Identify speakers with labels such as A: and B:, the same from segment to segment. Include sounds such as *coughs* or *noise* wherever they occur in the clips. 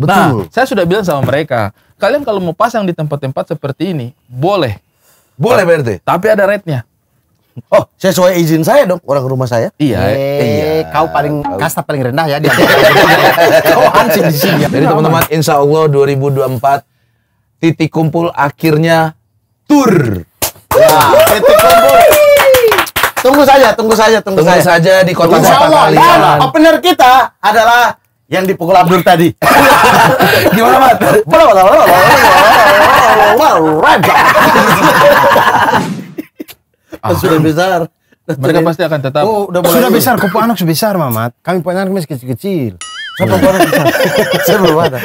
A: Betul. Nah, saya sudah bilang sama mereka, kalian kalau mau pasang di tempat-tempat seperti ini, boleh. Boleh Pak RT. Tapi ada rate-nya. Oh, sesuai izin saya dong orang rumah saya. Iya. Eh, iya. Kau paling kasta paling rendah ya di *laughs* Kau anjing di sini. Jadi teman-teman, insya Allah 2024 titik kumpul akhirnya tur. Ya, titik kumpul. Tunggu saja, tunggu saja, tunggu, tunggu saja. saja di kota Insya Allah, dan opener kita adalah yang dipukul Abdur tadi. *laughs* Gimana, Mat? Wow, wow, wow, wow, wow, Sudah besar. Mereka pasti akan tetap. Oh, udah sudah besar, kupu anak sebesar, Mamat. Kami punya anak masih kecil-kecil. Siapa anak besar? Saya belum ada.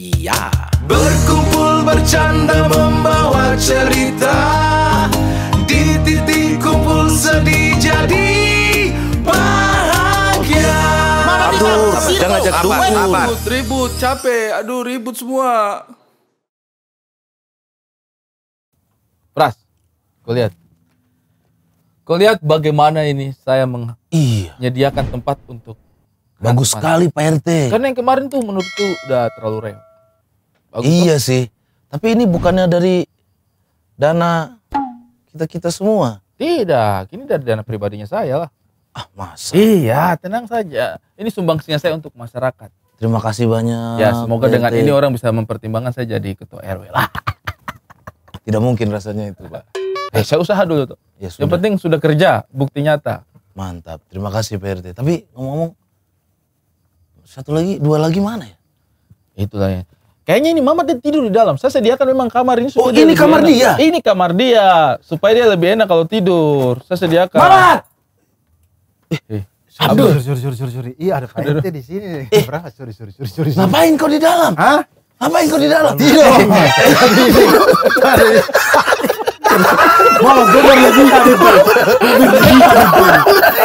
A: Iya. Berkumpul bercanda membawa cerita. Di titik kumpul sedih jadi ngajak apa, dukun. Apa? Ribut, ribut, capek. Aduh, ribut semua. Pras, kau lihat. Kau lihat bagaimana ini saya iya. menyediakan tempat untuk
B: Bagus sekali
A: Pak RT. Karena yang kemarin tuh menurut tuh udah terlalu rewel. Iya kok. sih. Tapi ini bukannya dari dana kita-kita semua. Tidak, ini dari dana pribadinya saya lah. Ah, masa? Iya, tenang saja. Ini sumbangsinya saya untuk masyarakat. Terima kasih banyak. Ya, semoga BNT. dengan ini orang bisa mempertimbangkan saya jadi ketua RW lah. *laughs* Tidak mungkin rasanya itu, Pak. Eh, saya usaha dulu tuh. Ya, sudah. Yang penting sudah kerja, bukti nyata. Mantap. Terima kasih prt. Tapi ngomong-ngomong satu lagi, dua lagi mana ya? Itulah ya. Kayaknya ini Mama tidur di dalam. Saya sediakan memang kamar ini supaya Oh, ini kamar enak. dia. Ini kamar dia supaya dia lebih enak kalau tidur. Saya sediakan. Mamat! Eh. Aduh, sorry, sorry, sorry, sorry. Iya, ada Pak di sini. Eh. Berapa? Sorry, sorry, sorry, Ngapain kau di dalam? Hah? Ngapain kau di dalam? Tidak. *laughs* Tidak. Malah gue berlebihan itu.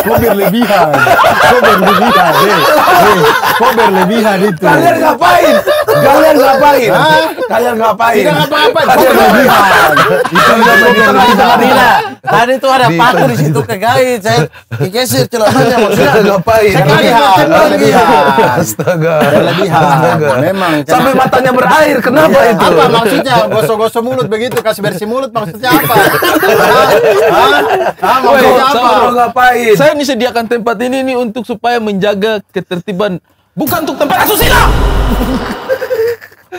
A: Gue berlebihan Gue berlebihan. Gue berlebihan itu.
B: Kalian ngapain?
A: Kalian ngapain? Kalian ngapain? Tidak apa-apa. berlebihan. Itu udah Tadi tuh ada paku di situ kegait. Saya celananya. Maksudnya ngapain? Berlebihan. Gitu. Astaga. Berlebihan. Memang. Kan. Sampai matanya berair. Kenapa iya, itu? Apa maksudnya? Gosok-gosok mulut begitu. Kasih bersih mulut maksudnya apa? Saya ini sediakan tempat ini nih untuk supaya menjaga ketertiban, bukan untuk tempat asusila.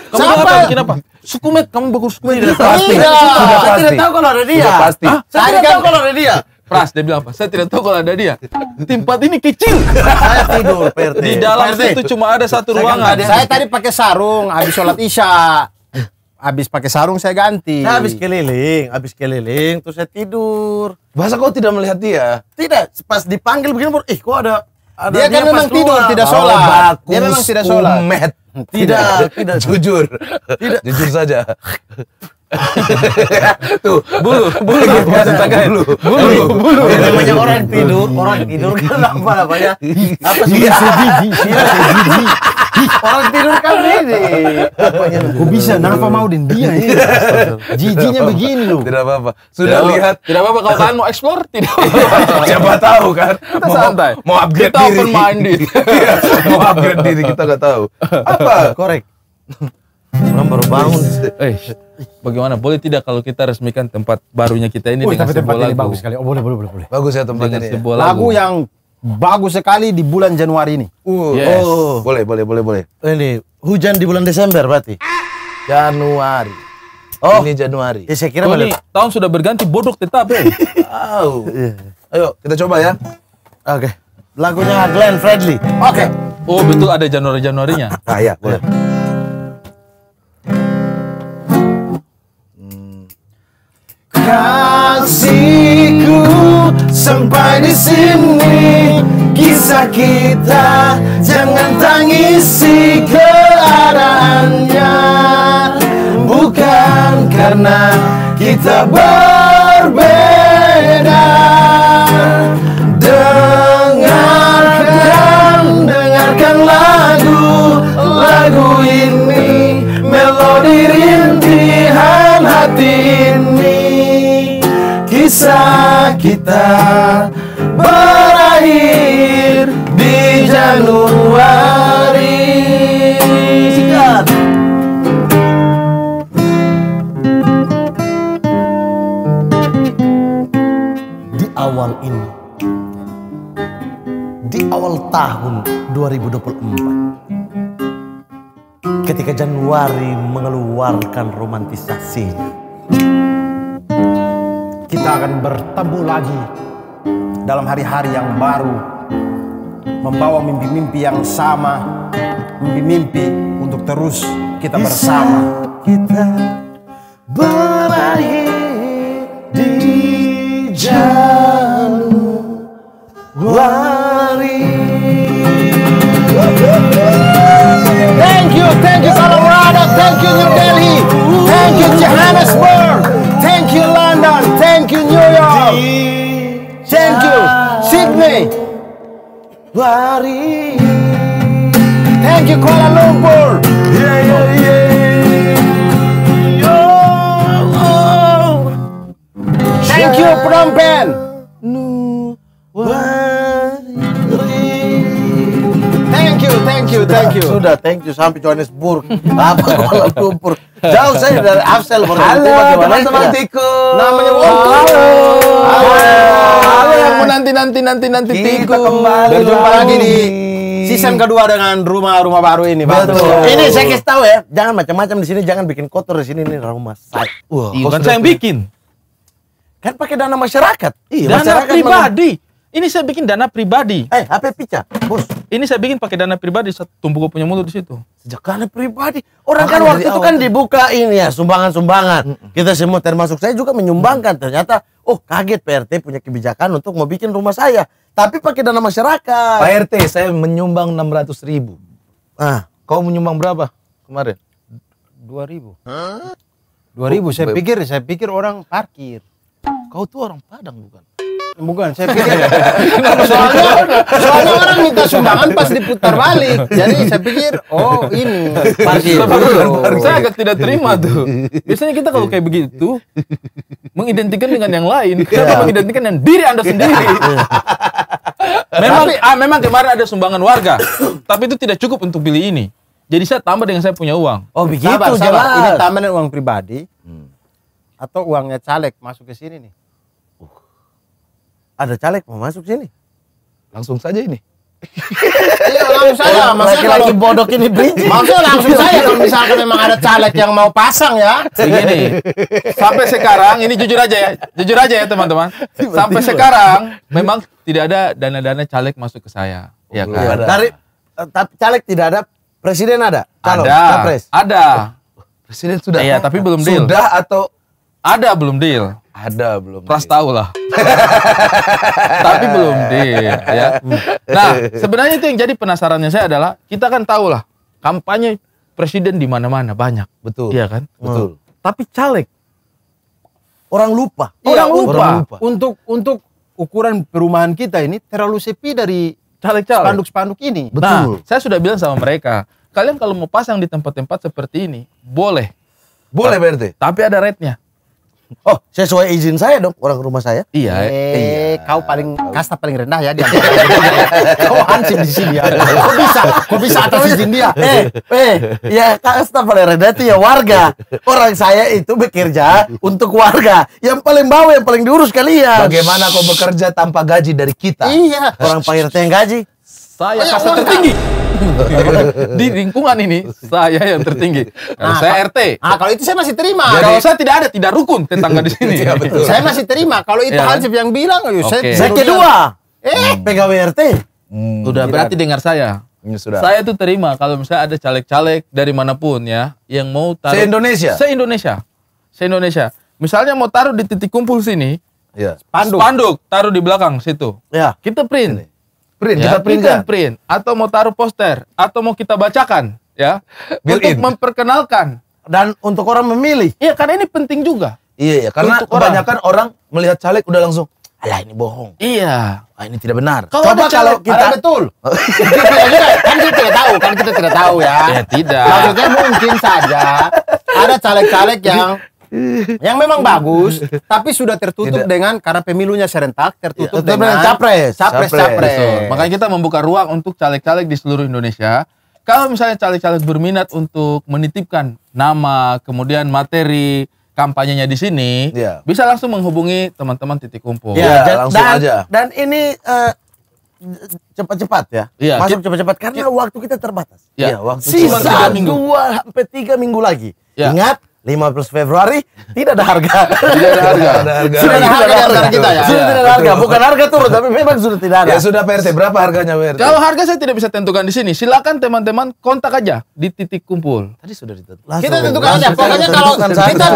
A: Kamu Siapa? Apa? kenapa? Suku Sukumet, kamu bagus sukumet. Tidak, iya. pasti. Tidak, pasti. Saya tidak tahu kalau ada dia. Sudah pasti. Saya tidak tahu kalau ada dia. Pras dia bilang apa? Saya tidak tahu kalau ada dia. Tempat ini kecil. Saya tidur, Di dalam itu cuma ada satu kan ruangan. Saya tadi pakai sarung habis sholat isya. Habis pakai sarung saya ganti. Saya habis keliling, habis keliling terus saya tidur. Masa kau tidak melihat dia? Tidak, pas dipanggil begini, ih kok ada ada dia, kan dia kan memang tidur, tidak sholat. Oh, bagus, dia memang tidak sholat. Umet. Tidak, tidak, tidak. jujur. Tidak. Jujur saja. *laughs* Tuh, bulu, bulu, gitu, bulu, bulu, bulu. Yang namanya orang tidur, orang tidur kan apa namanya? Apa sih? Gigi, gigi, gigi. Orang tidur kan *laughs* ini. Kok bisa? Kenapa mau din dia ini? *laughs* Jijinya begini loh. Tidak apa-apa. Sudah tidak lihat. Tidak apa-apa kalau kalian mau eksplor, tidak apa-apa. *laughs* Siapa tahu kan? Kita mau, santai. Mau upgrade kita diri. Kita open minded. Iya,
B: mau upgrade diri kita
A: nggak tahu. Apa? Korek. Orang baru bangun. Eh, bagaimana? Boleh tidak kalau kita resmikan tempat barunya kita ini Uy, dengan tapi tempat ini lagu. bagus sekali. Oh, boleh, boleh, boleh, boleh. Bagus ya tempat ini. Ya. Lagu. lagu yang bagus sekali di bulan Januari ini. Uh, yes. Oh, boleh, boleh, boleh, boleh. Oh, ini hujan di bulan Desember berarti. Januari. Oh, ini Januari. Ya, saya kira oh, ini tahun sudah berganti bodoh tetap ya. wow. Iya. Ayo, kita coba ya. Oke. Okay. Lagunya Glenn Fredly. Oke. Okay. Oh, betul ada Januari-Januarinya. ah, ah iya, boleh. Hmm. Kasih sampai di sini kisah kita jangan tangisi keadaannya bukan karena kita berbeda dengarkan dengarkan lagu lagu ini melodi rintihan hati kisah kita berakhir di Januari. Di awal ini, di awal tahun 2024, ketika Januari mengeluarkan romantisasinya kita akan bertemu lagi dalam hari-hari yang baru, membawa mimpi-mimpi yang sama, mimpi-mimpi untuk terus kita bersama. kita berakhir
B: di jalan.
A: hari Thank you Kuala
B: Lumpur Yeah yeah yeah Yo,
A: oh. Thank you Phnom Penh you, sudah, thank you. Sudah, thank you sampai Johannesburg. Apa *laughs* Kuala Lumpur? Jauh saya dari Afsel Halo, teman-teman Tikus. Namanya Halo. Halo. Halo yang mau nanti nanti nanti nanti Tikus. Kita kembali. Berjumpa lagi di season kedua dengan rumah-rumah baru ini Pak. Betul. Betul. Ini saya kasih tahu ya, jangan macam-macam di sini, jangan bikin kotor di sini ini rumah saya. Wah, iya, bukan saya yang bikin. Kan pakai dana masyarakat. Iya, dana masyarakat pribadi. Memang ini saya bikin dana pribadi. Eh, HP pica, bos. Ini saya bikin pakai dana pribadi. Tumbuh gue punya mulut di situ. Sejak dana pribadi. Orang Makan ah, kan waktu itu kan dibuka ini ya sumbangan-sumbangan. Mm -mm. Kita semua termasuk saya juga menyumbangkan. Mm. Ternyata, oh kaget PRT punya kebijakan untuk mau bikin rumah saya. Tapi pakai dana masyarakat. Pak RT, saya menyumbang 600 ribu. Ah, kau menyumbang berapa kemarin? ribu. ribu,
B: ribu. Saya pikir, saya pikir
A: orang parkir. Kau tuh orang Padang bukan? Bukan, saya *laughs* pikir. soalnya, soalnya orang minta sumbangan pas diputar balik. Jadi saya pikir, oh ini. Parkir. Saya agak tidak terima tuh. Biasanya kita kalau kayak begitu, mengidentikan dengan yang lain. Kenapa iya. mengidentikan dengan diri Anda iya. sendiri? *laughs* memang, ah, memang kemarin ada sumbangan warga. tapi itu tidak cukup untuk beli ini. Jadi saya tambah dengan saya punya uang. Oh begitu, sabar, sabar. Ini tambah uang pribadi. Hmm. Atau uangnya caleg masuk ke sini nih ada caleg mau masuk sini? Langsung saja ini. Iya langsung saja, maksudnya lagi bodoh ini bridge. Maksudnya langsung saja kalau misalkan memang ada caleg yang mau pasang ya. Begini, sampai sekarang ini jujur aja ya, jujur aja ya teman-teman. Sampai sekarang memang tidak ada dana-dana caleg masuk ke saya. Ya kan. Iya. Dari eh, caleg tidak ada, presiden ada. ada, capres. ada. Presiden sudah. Iya, tapi belum deal. Sudah atau ada belum deal. Ada belum? Pras tahu lah. *laughs* Tapi belum di ya. Nah, sebenarnya itu yang jadi penasarannya saya adalah kita kan tahu lah kampanye presiden di mana-mana banyak. Betul. Iya kan? Betul. Hmm. Tapi caleg orang lupa. Iya, orang, lupa. orang lupa. Untuk untuk ukuran perumahan kita ini terlalu sepi dari caleg-caleg. Spanduk-spanduk ini. Betul. Nah, saya sudah bilang sama mereka, kalian kalau mau pasang di tempat-tempat seperti ini, boleh. Boleh berarti. Tapi ada rednya. Oh, sesuai izin saya dong orang rumah saya. Iya. Eh, iya. kau paling kasta paling rendah ya di *laughs* Kau hansip di sini ya. Kau bisa? kau bisa atas izin dia? Eh, eh, ya kasta paling rendah itu ya warga. Orang saya itu bekerja untuk warga. Yang paling bawah yang paling diurus kalian. Bagaimana kau bekerja tanpa gaji dari kita? Iya. Orang Pak RT yang gaji. Saya kasta tertinggi di lingkungan ini saya yang tertinggi. nah, saya RT. Ah kalau itu saya masih terima. Jadi, kalau saya tidak ada tidak rukun tetangga di sini. ya, betul. Saya masih terima. Kalau itu ya. Kan? Hansip yang bilang, okay. saya, saya kedua. Eh, hmm. pegawai RT. Hmm, Udah berarti dengar saya. Hmm, sudah. Saya itu terima kalau misalnya ada caleg-caleg dari manapun ya yang mau taruh se Indonesia. Se Indonesia. Se Indonesia. Misalnya mau taruh di titik kumpul sini. Ya. Spanduk. Spanduk taruh di belakang situ. Ya. Kita print. Print, ya, kita print, kita print atau mau taruh poster atau mau kita bacakan ya Built untuk in. memperkenalkan dan untuk orang memilih. Iya, karena ini penting juga. Iya, iya karena untuk kebanyakan orang. orang melihat caleg udah langsung alah ini bohong. Iya. Ah, ini tidak benar. Kalau Coba kalau kita ada betul. *laughs* kan kita tidak tahu, kan kita tidak tahu ya. *laughs* Ya tidak. Maksudnya mungkin saja ada caleg-caleg yang yang memang bagus *laughs* tapi sudah tertutup Tidak. dengan karena pemilunya serentak tertutup ya, dengan capres capres capres, capres. So, makanya kita membuka ruang untuk caleg-caleg di seluruh Indonesia kalau misalnya caleg-caleg berminat untuk menitipkan nama kemudian materi kampanyenya di sini ya. bisa langsung menghubungi teman-teman titik kumpul ya, dan, langsung dan, aja dan ini uh, cepat-cepat ya. ya. Masuk cepat-cepat karena waktu kita terbatas. Ya, ya waktu sisa dua sampai tiga minggu lagi. Ya. Ingat lima 15 Februari tidak ada harga. *laughs* Tidak ada harga. tidak ada harga. Sudah ada harga ya? Sudah ada harga. Bukan harga turun tapi memang sudah tidak ada. Ya sudah PRT berapa harganya PRT? Kalau harga saya tidak bisa tentukan di sini. Silakan teman-teman kontak aja di titik kumpul. Tadi sudah ditentukan. kita tentukan aja. Pokoknya kalau kita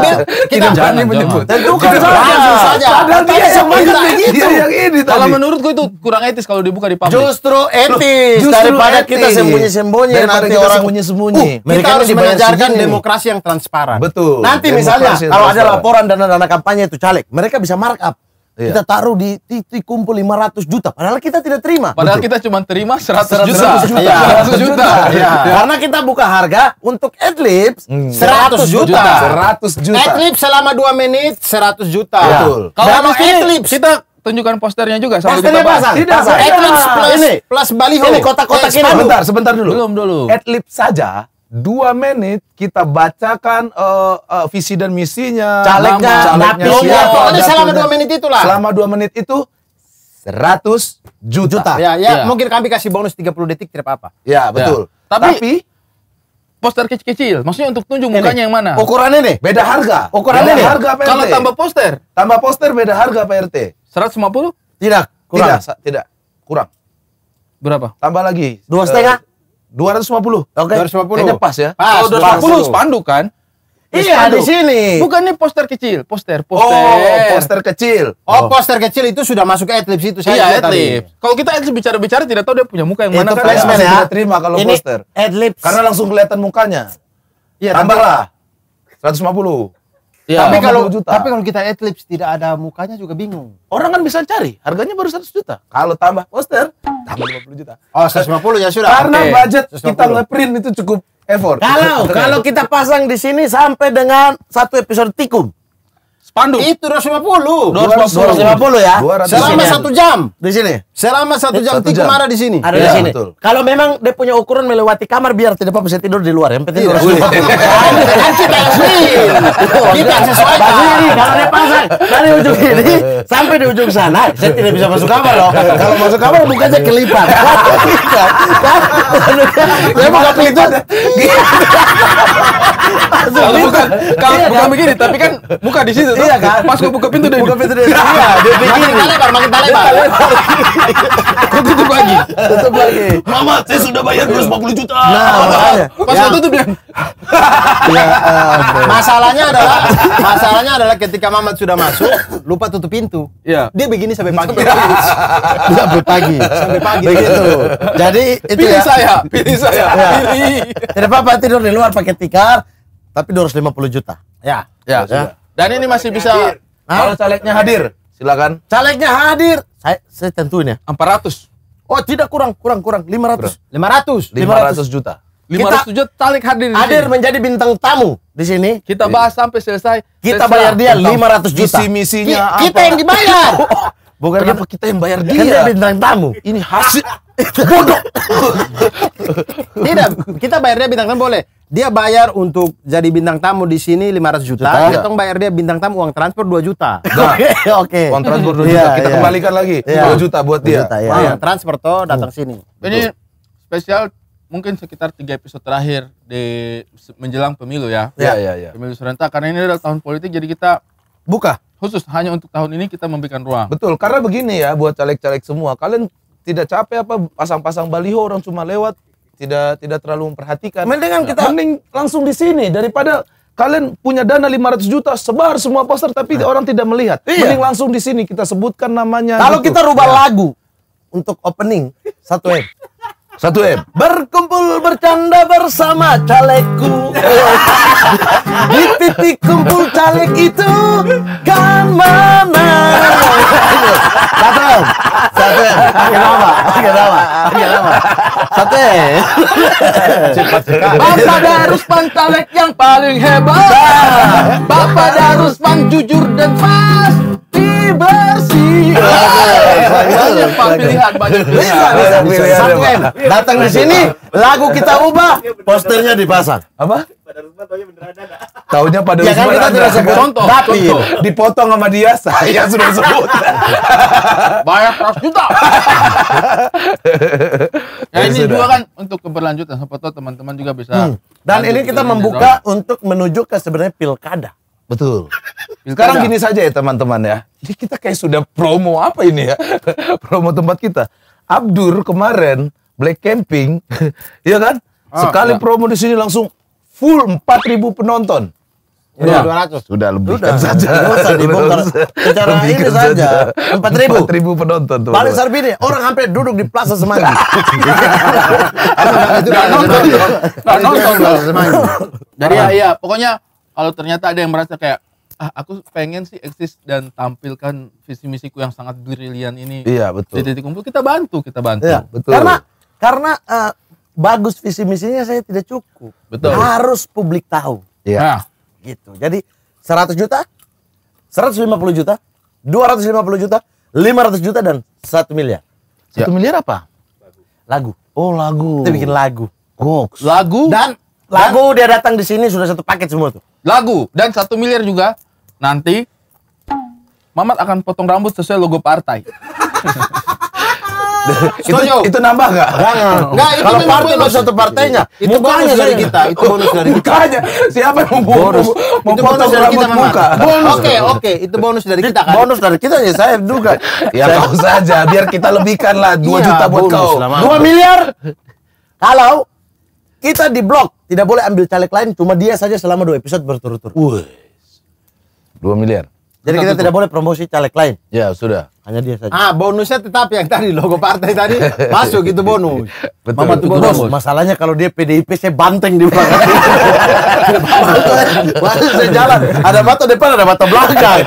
A: kita jangan menyebut.
B: Tentukan saja. Padahal dia semangat begitu. Yang ini Kalau
A: menurutku itu kurang etis kalau dibuka di publik. Justru etis daripada kita sembunyi-sembunyi nanti orang sembunyi-sembunyi. Uh, kita harus mengajarkan demokrasi yang transparan. Betul. Betul. Nanti Demokrasi misalnya kalau ada laporan dana dana kampanye itu caleg, mereka bisa markup. Iya. Kita taruh di titik kumpul 500 juta padahal kita tidak terima. Padahal Betul. kita cuma terima 100, 100 juta. 100 juta. Iya. 100 iya. juta. Iya. iya. Karena kita buka harga untuk adlib hmm. 100 juta. 100 juta. Adlib selama 2 menit 100 juta. Iya. Betul. Kalau nah, adlib kita tunjukkan posternya juga sama posternya kita pasang. Tidak, pasang. plus, ini. plus baliho. Ini kotak-kotak ini. Sebentar, sebentar dulu. Belum dulu. Adlib saja dua menit kita bacakan uh, uh, visi dan misinya calegnya calegnya siapa iya, pokoknya selama dua menit itulah selama dua menit itu seratus juta, juta. Ya, ya, ya mungkin kami kasih bonus 30 detik tidak apa-apa ya betul ya. tapi, tapi poster kecil-kecil maksudnya untuk tunjuk ini. yang mana ukurannya nih beda harga ukurannya beda harga PRT. kalau tambah poster tambah poster beda harga PRT 150 tidak kurang tidak tidak kurang berapa tambah lagi dua eh, setengah dua ratus lima 250. Oke. Okay. 250. Kayaknya pas ya. Pas. Kalau 250 spanduk kan?
B: Iya, di sini. Bukan
A: nih poster kecil, poster, poster. Oh, oh poster kecil. Oh, oh, poster kecil itu sudah masuk ke adlibs itu saya Iya, tadi. Kalau kita adlibs bicara-bicara tidak tahu dia punya muka yang mana itu kan. ya. terima kalau poster. Adlibs. Karena langsung kelihatan mukanya. Iya, tambahlah. puluh Ya. Tapi kalau juta. tapi kalau kita Eclipse tidak ada mukanya juga bingung. Orang kan bisa cari, harganya baru 100 juta. Kalau tambah poster, tambah 50 juta. Oh, 150 ya sudah. Karena okay. budget 150. kita ngeprint itu cukup effort. Kalau *laughs* kalau kita pasang di sini sampai dengan satu episode tikum. Pandu. Itu 250. 250. 250 ya. 200. Selama satu jam. Di sini. Selama satu eh, jam tiga marah di sini. Ada ya, di iya, sini. Kalau memang dia punya ukuran melewati kamar biar tidak apa-apa bisa tidur di luar. Ya. Yang penting tidur. Iya. Kan kita iya. sesuai, Kalau dia pasang dari ujung ini sampai di ujung sana, saya tidak bisa masuk kamar loh. Kalau masuk kamar mukanya kelipat. Dia buka pintu. Kalau bukan, bukan kan? begini, tapi kan muka di situ. Iya kan? Pas gue buka pintu dia buka pintu dia. *laughs* Iya, dia begini. Makin lebar, makin lebar. Kok tutup lagi. Tutup lagi. Mama, saya sudah bayar 250 iya. juta. Nah, makanya. Pas gue ya. tutup dia. Ya, masalahnya adalah masalahnya adalah ketika Mamat sudah masuk, lupa tutup pintu. Iya. Dia begini sampai pagi. Iya. Sampai pagi. Sampai pagi. Begitu. Jadi itu pilih ya. saya, pilih saya, iya. pilih. Tidak apa-apa tidur di luar pakai tikar, tapi 250 juta. Ya. Ya, ya. Dan ini masih bisa kalau calegnya hadir, silakan. Calegnya hadir. Saya, saya tentuin ya. 400. Oh, tidak kurang, kurang, kurang. 500. 500. 500, 500 juta. 500 kita juta Caleg hadir hadir sini. menjadi bintang tamu di sini. Kita bahas sampai selesai. Kita selesai. bayar dia 500 juta. Misi misinya Ki, apa? Kita yang dibayar. *laughs* Bukan Kenapa kita yang bayar dia? Kan dia bintang tamu. Ini hasil *laughs* bodoh. *laughs* Tidak, kita bayar dia bintang tamu boleh. Dia bayar untuk jadi bintang tamu di sini lima ratus juta, kita bayar dia bintang tamu uang transfer dua juta. Nah. *laughs* Oke, oke. Okay. Uang transfer 2 iya, juta kita iya. kembalikan lagi iya. Dua juta buat dia. Juta, transfer toh datang sini. Ini spesial mungkin sekitar tiga episode terakhir di menjelang pemilu ya. Iya, iya, iya. Pemilu serentak karena ini adalah tahun politik jadi kita buka khusus hanya untuk tahun ini kita memberikan ruang. Betul, karena begini ya buat caleg-caleg semua, kalian tidak capek apa pasang-pasang baliho orang cuma lewat tidak tidak terlalu memperhatikan. Mendingan kita mending langsung di sini daripada kalian punya dana 500 juta sebar semua poster tapi nah. orang tidak melihat. Iya. Mending langsung di sini kita sebutkan namanya. Kalau gitu. kita rubah ya. lagu untuk opening satu M. Satu M. Berkumpul bercanda bersama calegku. *laughs* Di titik kumpul caleg itu kan mana Satu M. Satu M. Makin lama. Makin lama. Makin lama. Satu M. Bapak Darus Pan caleg yang paling hebat. Nah. Bapak Darus Pan jujur dan pas bersih Banyak pilihan, banyak pilihan. Bisa, bisa, datang di sini, lagu kita ubah, posternya dipasang. Apa? Pada rumah taunya beneran ada. Taunya pada ya kan kita tidak sebut contoh. Tapi dipotong sama dia, *laughs* saya sudah sebut. Bayar ratus juta. *laughs* Ya, ya, ini juga kan untuk keberlanjutan. Foto teman-teman juga bisa. Hmm. Dan ini kita membuka untuk menuju ke sebenarnya pilkada. Betul. Sekarang gini saja ya teman-teman ya. Jadi kita kayak sudah promo apa ini ya? *laughs* promo tempat kita. Abdur kemarin Black Camping, *laughs* ya kan? Oh, Sekali iya. promo di sini langsung full 4000 penonton. Ya, 200. Iya. Sudah lebih Sudah. saja. *laughs* Sudah dibongkar. Secara ini saja. 4000. 4000 penonton tuh. Balik Sarbini, orang hampir duduk di Plaza Semanggi. itu nonton. nonton. Jadi ya, iya, pokoknya kalau ternyata ada yang merasa kayak ah aku pengen sih eksis dan tampilkan visi misiku yang sangat brilian ini iya betul di titik kumpul kita bantu kita bantu iya, betul karena karena uh, bagus visi misinya saya tidak cukup betul harus publik tahu iya nah. gitu jadi 100 juta 150 juta 250 juta 500 juta dan 1 miliar satu ya. miliar apa lagu oh lagu kita bikin lagu kok lagu dan lagu dan, dia datang di sini sudah satu paket semua tuh lagu dan satu miliar juga Nanti Mamat akan potong rambut sesuai logo partai. *laughs* itu, itu nambah gak? Jangan. Nggak, itu Kalau partai bonus satu partainya. Itu mukanya bonus dari kita. Itu bonus dari *laughs* kita. Mukanya. Siapa yang mau bonus? Mau itu bonus dari kita muka. Bonus. Oke, oke. Itu bonus dari kita kan. Bonus dari kita ya saya duga. ya kau saja. Biar kita lebihkan lah 2 iya, juta buat kau. 2 miliar. Kalau kita di blok tidak boleh ambil caleg lain cuma dia saja selama dua episode berturut-turut. 2 miliar. Jadi kita tidak boleh promosi caleg lain. Ya sudah. Hanya dia saja. Ah bonusnya tetap yang tadi logo partai tadi *laughs* masuk gitu bonus. Betul. Mama bonus. bonus. Masalahnya kalau dia PDIP saya banteng di belakang. Baru *laughs* saya jalan. Ada mata depan ada mata belakang.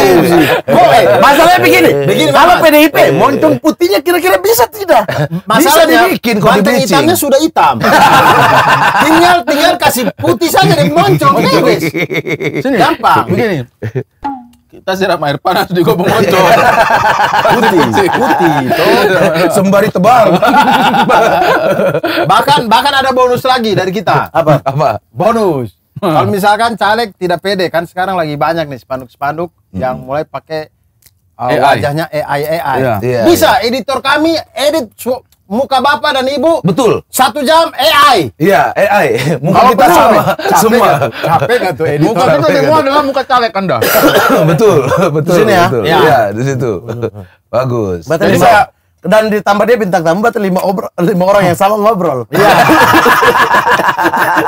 B: *laughs* Boleh.
A: Masalahnya begini. begini kalau PDIP iya, iya, moncong iya. putihnya kira-kira bisa tidak? Masalahnya bisa dibikin kalau banteng dibikin. hitamnya sudah hitam. tinggal tinggal kasih putih saja di moncong. Sini. Gampang. Begini kita siram air panas di gobong moncong. *laughs* putih, putih. Sembari tebal. *laughs* bahkan bahkan ada bonus lagi dari kita. Apa? Apa? Bonus. Kalau misalkan caleg tidak pede kan sekarang lagi banyak nih spanduk-spanduk hmm. yang mulai pakai uh, AI. wajahnya AI AI. Yeah. Bisa yeah. editor kami edit muka bapak dan ibu. Betul. Satu jam AI. Iya, AI. *laughs* Muka Kalau kita betul, sama capek *laughs* semua. Ya. capek gak tuh editor? Muka kita semua adalah muka caleg Anda. betul, *laughs* betul. Di sini ya. Betul. Ya. ya, di situ. Bagus. Jadi saya dan ditambah dia bintang tamu berarti lima, obrol, lima orang yang sama ngobrol. Iya.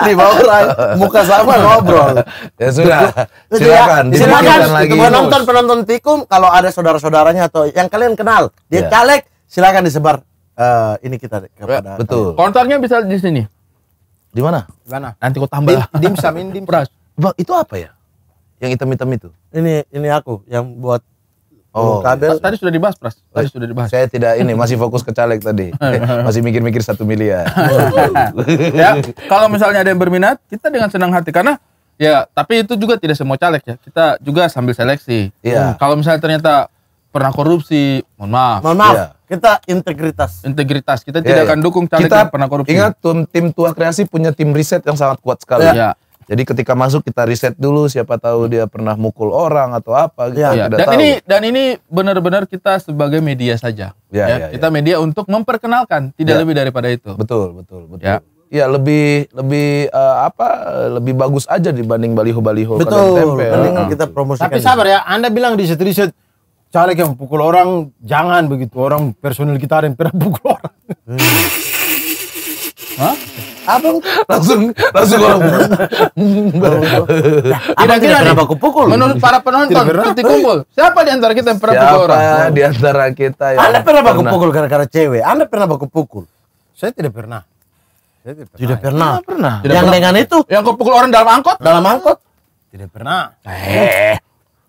A: lima orang muka sama ngobrol. Ya sudah. Silakan. Ya, silakan. Lagi. Penonton penonton tikum kalau ada saudara-saudaranya atau yang kalian kenal dia ya. caleg silakan disebar uh, ini kita kepada betul. Kalian. Kontaknya bisa di sini. Di mana? Di mana? Nanti aku tambah. Dim, dimsum dim pras Bang, itu apa ya? Yang hitam-hitam itu? Ini ini aku yang buat Oh, kabel. Tadi sudah dibahas, Pras. Tadi sudah dibahas. Saya tidak ini, masih fokus ke caleg tadi. *laughs* masih mikir-mikir satu miliar. *laughs* ya, kalau misalnya ada yang berminat, kita dengan senang hati karena ya, tapi itu juga tidak semua caleg ya. Kita juga sambil seleksi. Iya. Kalau misalnya ternyata pernah korupsi, mohon maaf. Mohon maaf. Ya. Kita integritas. Integritas. Kita ya, tidak ya. akan dukung caleg kita, yang pernah korupsi. Ingat tim, tim tua kreasi punya tim riset yang sangat kuat sekali. Ya. Ya. Jadi ketika masuk kita riset dulu siapa tahu dia pernah mukul orang atau apa gitu. Ya, ya. Dan tahu. ini dan ini benar-benar kita sebagai media saja. Iya, ya, ya, ya kita ya. media untuk memperkenalkan, tidak ya. lebih daripada itu. Betul, betul, betul. Ya. Ya lebih lebih uh, apa lebih bagus aja dibanding baliho-baliho Betul. Tempe, Mending ya. Hmm. kita promosikan. Tapi sabar ya, Anda bilang riset-riset caleg yang pukul orang jangan begitu orang personil kita ada yang pernah *laughs* pukul orang hmm. Hah? apa langsung langsung orang pukul, tidak tidak pernah aku pukul menurut para penonton nanti kumpul siapa di antara kita yang pernah pukul orang siapa di antara kita yang anda pernah baku pukul gara-gara cewek anda pernah baku pukul saya tidak pernah saya tidak pernah tidak pernah, yang dengan itu yang kau pukul orang dalam angkot dalam angkot tidak pernah eh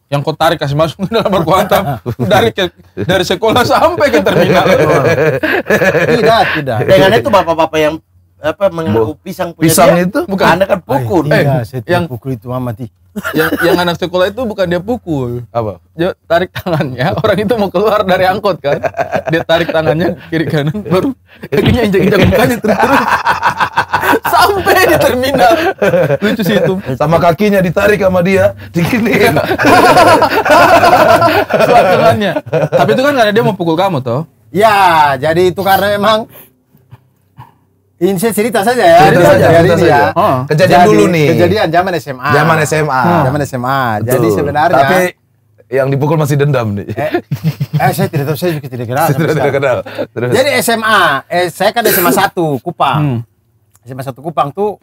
A: yang kau tarik kasih masuk ke dalam berkuantam dari ke, dari sekolah sampai ke terminal. tidak, tidak. Dengan itu bapak-bapak yang apa mengaku pisang punya pisang dia, itu bukan anda kan pukul. Iya, eh, iya, yang pukul itu mati yang, yang anak sekolah itu bukan dia pukul. Apa? Dia tarik tangannya, *laughs* orang itu mau keluar dari angkot kan. Dia tarik tangannya kiri kanan baru kakinya injak-injak mukanya terus-terus. *laughs* Sampai di terminal. Lucu sih itu. Sama kakinya ditarik sama dia, diginiin. Iya. *laughs* Suatangannya. Tapi itu kan karena dia mau pukul kamu toh. Ya, jadi itu karena memang ini saya cerita saja ya. Cerita, saja, ya, cerita saja. Ya. Oh. Kejadian Jadi, dulu nih. Kejadian zaman SMA. Zaman SMA. Hmm. Zaman SMA. Betul. Jadi sebenarnya Tapi yang dipukul masih dendam nih. Eh, eh saya tidak tahu, saya juga tidak kenal. Saya tidak, tidak kenal. Terus. Jadi SMA, eh, saya kan SMA 1 Kupang. Hmm. SMA 1 Kupang tuh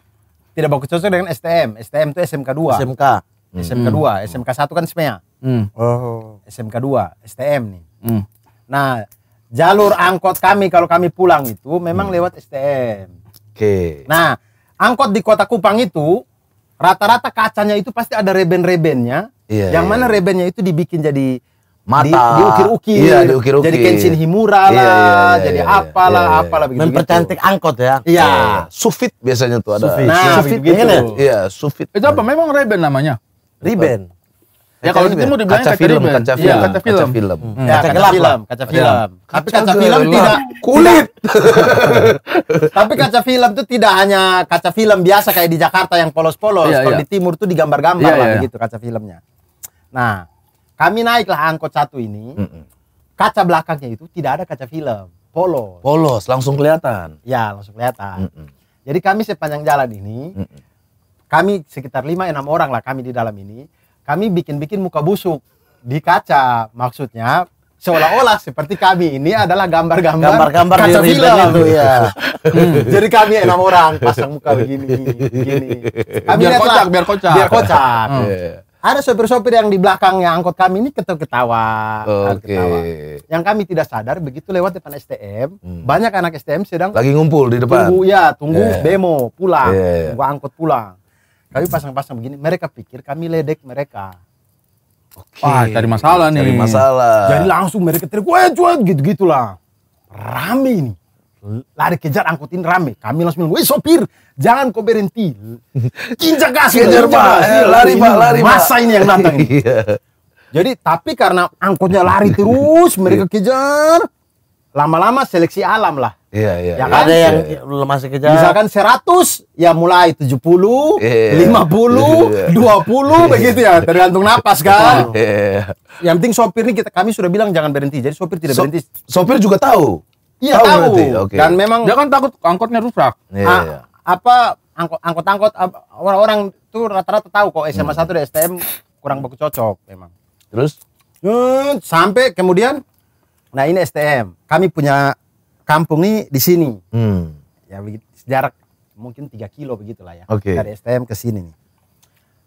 A: tidak bagus cocok dengan STM. STM tuh SMK 2. SMK. Hmm. SMK 2, SMK 1 kan SMEA. Hmm. Oh. SMK 2, STM nih. Hmm. Nah, jalur angkot kami kalau kami pulang itu memang hmm. lewat STM. Oke. Okay. Nah, angkot di Kota Kupang itu rata-rata kacanya itu pasti ada reben-rebennya. Iya, yang iya. mana rebennya itu dibikin jadi
B: mata diukir-ukir, iya, diukir-ukir. jadi Kenshin himura lah, iya, iya, iya, iya, jadi iya, iya. apalah, iya, iya. apalah begitu.
A: Mempercantik angkot ya. Iya. iya. Sufit biasanya tuh ada. Sufit. Nah, sufit, sufit gitu. Iya, sufit. Itu apa? Memang reben namanya. Reben.
B: Ya kalau di timur dibilang kaca, film, kaca film, iya, kaca film, kaca film, hmm. ya, kaca, film, kaca film.
A: Tapi kaca, film tidak kulit. Tapi kaca film itu tidak hanya kaca film biasa kayak di Jakarta yang polos-polos. Ya, kalau iya. di timur itu digambar-gambar ya, lah iya, begitu kaca filmnya. Nah, kami naiklah angkot satu ini. Kaca belakangnya itu tidak ada kaca film, polos. Polos, langsung kelihatan. Ya, langsung kelihatan. Jadi kami sepanjang jalan ini, kami sekitar lima enam orang lah kami di dalam ini kami bikin-bikin muka busuk di kaca maksudnya seolah-olah seperti kami ini adalah gambar-gambar gambar gambar kaca di film itu ya. *laughs* hmm. Jadi kami enam orang pasang muka begini,
B: begini. Kami biar kocak, biar kocak. Biar kocak. Hmm. Yeah.
A: Ada sopir-sopir yang di belakangnya angkut kami ini ketawa-ketawa. Okay. Ketawa. Yang kami tidak sadar begitu lewat depan STM, hmm. banyak anak STM sedang lagi ngumpul di depan. Tunggu ya, tunggu yeah. demo pulang, yeah. tunggu angkot pulang kami pasang-pasang begini, mereka pikir kami ledek mereka. Oke. Wah, cari masalah nih. Cari masalah. Jadi langsung mereka teriak, cuet, cuat gitu lah. Rame ini. Lari kejar angkutin rame. Kami langsung bilang, woi sopir, jangan kau berhenti. Kinjak *laughs* gas. Kejar, Pak. Eh, lari, Pak, lari, Pak. Masa ini yang datang. Iya. Jadi, tapi karena angkutnya lari terus, mereka iya. kejar. Lama-lama seleksi alam lah. Iya, iya. Ya, kan? Ada yang iya. iya. masih kejar. Misalkan 100, ya mulai 70, iya, 50, iya. 20 iya, iya. iya. begitu ya, tergantung napas kan. Iya. Yang penting sopir ini kita kami sudah bilang jangan berhenti. Jadi sopir tidak so, berhenti. Sopir juga tahu. Iya, tahu. tahu. Okay. Dan memang dia kan takut angkotnya rusak. Iya, iya. Apa angkot-angkot orang-orang tuh rata-rata tahu kok SMA 1 hmm. dan STM kurang beku cocok memang. Terus? Hmm, sampai kemudian nah ini STM. Kami punya kampung ini di sini. Hmm. Ya jarak mungkin 3 kilo begitulah ya. Okay. Dari STM ke sini nih.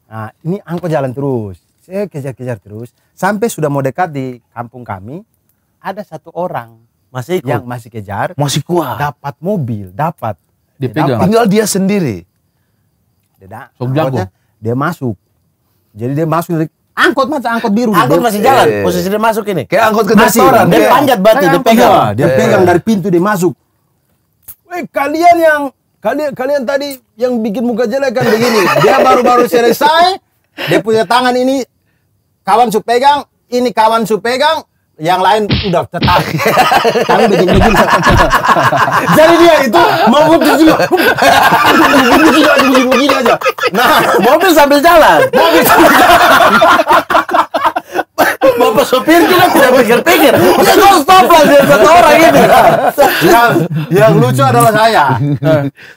A: Nah, ini angkot jalan terus. Saya kejar-kejar terus sampai sudah mau dekat di kampung kami ada satu orang masih ikut. yang masih kejar. Masih kuat. Dapat mobil, dapat. Dipegang. Dapat. Tinggal dia sendiri. Tidak. dia masuk. Jadi dia masuk Angkot masa angkot biru. Angkot masih jalan. Eh. Posisi dia masuk ini. Kayak angkot ke masih, Dia, dia panjat batu, dia pegang. Eh. dia pegang dari pintu dia masuk. Eh kalian yang kalian kalian tadi yang bikin muka jelek kan begini. Dia baru-baru selesai. Dia punya tangan ini kawan su pegang, ini kawan su pegang, yang lain udah tetap kami bikin bikin jadi dia itu mau putus juga begini juga begini begini aja nah mobil sambil jalan mobil sambil jalan Bapak sopir juga tidak pikir-pikir. Ya kau stop lah dari satu orang ini. yang, yang lucu adalah saya.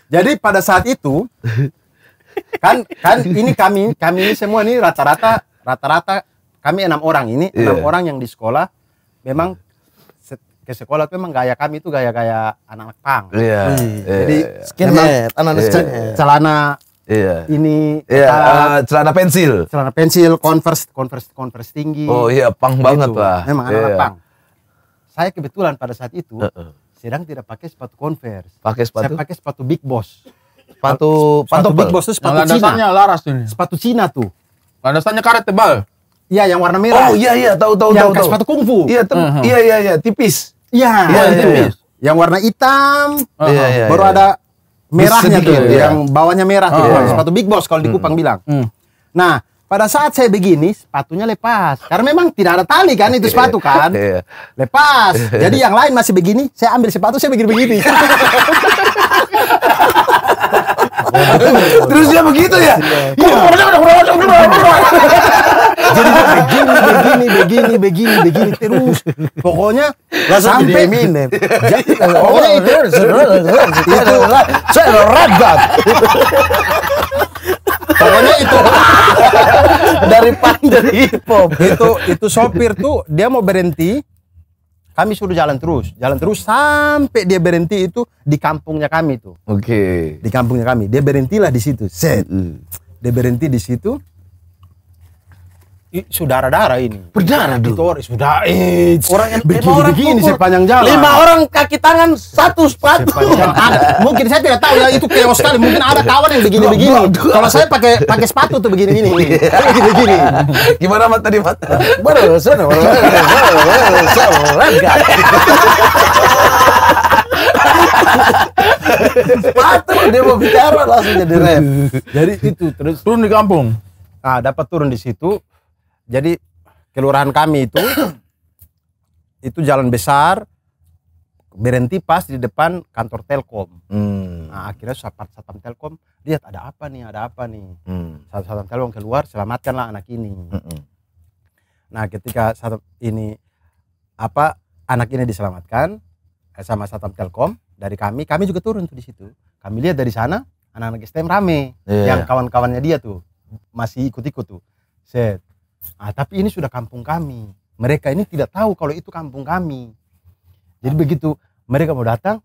A: Jadi pada saat itu kan kan ini kami kami ini semua ini rata-rata rata-rata kami enam orang ini enam yeah. orang yang di sekolah memang ke sekolah tuh memang gaya kami itu gaya-gaya anak-anak pang. Iya, hmm. iya, iya. Jadi skinhead, anak-anak yeah. Iya. Celana yeah. Ini yeah. uh, celana pensil. Celana pensil, converse, converse, converse tinggi. Oh iya, pang gitu. banget lah. Memang anak-anak yeah. pang. Saya kebetulan pada saat itu uh -uh. sedang tidak pakai sepatu converse. Pakai sepatu? Saya pakai sepatu Big Boss. Sepatu, sepatu, sepatu Big Boss itu sepatu Landasannya Cina. laras tuh. Sepatu Cina tuh. Landasannya karet tebal. Iya, yang warna merah. Oh iya iya, tahu tahu tahu. Yang sepatu kungfu. Iya, uh -huh. iya iya iya, tipis. Iya, ya, ya, tipis. Ya. Yang warna hitam. Iya, uh -huh. ya, baru ada merahnya tuh, gitu, yang bawahnya merah tuh. Gitu. Sepatu Big Boss kalau di uh-huh. Kupang -huh. bilang. -huh. Hmm. Nah, pada saat saya begini, sepatunya lepas. Karena memang tidak ada tali kan itu sepatu kan. Lepas. *laughs* Jadi yang lain masih begini, saya ambil sepatu saya begini-begini. *laughs* *laughs* Terus dia begitu ya? Iya. Jadi begini, begini, begini, begini, begini terus. Pokoknya langsung sampai Eminem. Oh, Pokoknya itu itu iya, saya rabat. Pokoknya itu dari pan dari hip hop. Itu itu sopir tuh dia mau berhenti, kami suruh jalan terus, jalan terus sampai dia berhenti itu di kampungnya kami tuh. Oke. Okay. Di kampungnya kami. Dia berhentilah di situ. Set. Mm. Dia berhenti di situ saudara darah ini. Berdarah dulu. Itu orang sudah eh orang yang begini, lima orang begini sepanjang jalan. Lima orang kaki tangan satu sepatu. Mungkin saya tidak tahu ya itu chaos sekali. Mungkin ada kawan yang begini begini. Kalau saya pakai pakai sepatu tuh begini begini begini begini Gimana mat tadi mat? Baru sana. Baru Sepatu dia mau bicara langsung jadi rem. Jadi itu terus turun di kampung. Nah, dapat turun di situ jadi kelurahan kami itu *coughs* itu jalan besar berhenti pas di depan kantor Telkom. Hmm. Nah, akhirnya satpam satpam Telkom lihat ada apa nih, ada apa nih. Hmm. Satpam Telkom keluar, selamatkanlah anak ini. Hmm. Nah, ketika ini apa anak ini diselamatkan eh, sama satpam Telkom dari kami, kami juga turun tuh di situ. Kami lihat dari sana anak-anak STM rame yeah. yang kawan-kawannya dia tuh masih ikut-ikut tuh. Set. Ah tapi ini sudah kampung kami. Mereka ini tidak tahu kalau itu kampung kami. Jadi begitu mereka mau datang,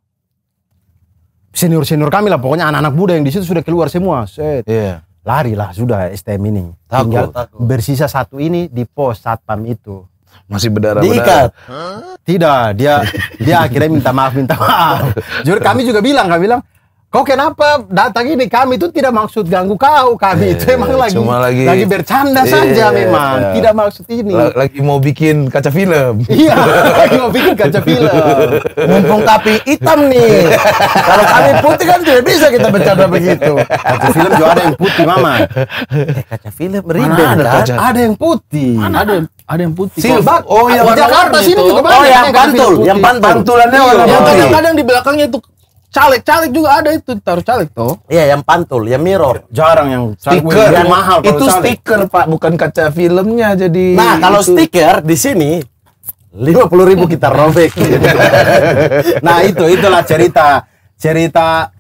A: senior-senior kami lah, pokoknya anak-anak muda yang di situ sudah keluar semua. Set. Yeah. Lari lah sudah STM ini. Takut, Tinggal takut. bersisa satu ini di pos satpam itu masih berdarah diikat
B: berdarah.
A: tidak dia dia akhirnya minta maaf minta maaf *laughs* Jadi kami juga bilang kami bilang Kau kenapa datang ini? Kami itu tidak maksud ganggu kau. Kami eh, itu emang lagi, lagi lagi bercanda iya, saja iya, memang. Iya. Tidak maksud ini. Lagi mau bikin kaca film. Iya, lagi mau bikin kaca film. Mumpung tapi hitam nih. Kalau kami putih kan tidak bisa kita bercanda begitu. Kaca film juga ada yang putih, Mama. Eh, kaca film ribet ada, kaca. ada yang putih. Mana ada yang ada yang putih. Silbak. Oh, yang Jakarta sini juga oh, banyak. Oh, yang Bantul, yang Bantul. Bantulannya warna putih. Kadang-kadang di belakangnya itu caleg caleg juga ada itu taruh caleg tuh iya yang pantul yang mirror jarang yang stiker yang mahal itu stiker pak bukan kaca filmnya jadi nah kalau stiker di sini lima puluh ribu kita robek *laughs* nah itu itulah cerita cerita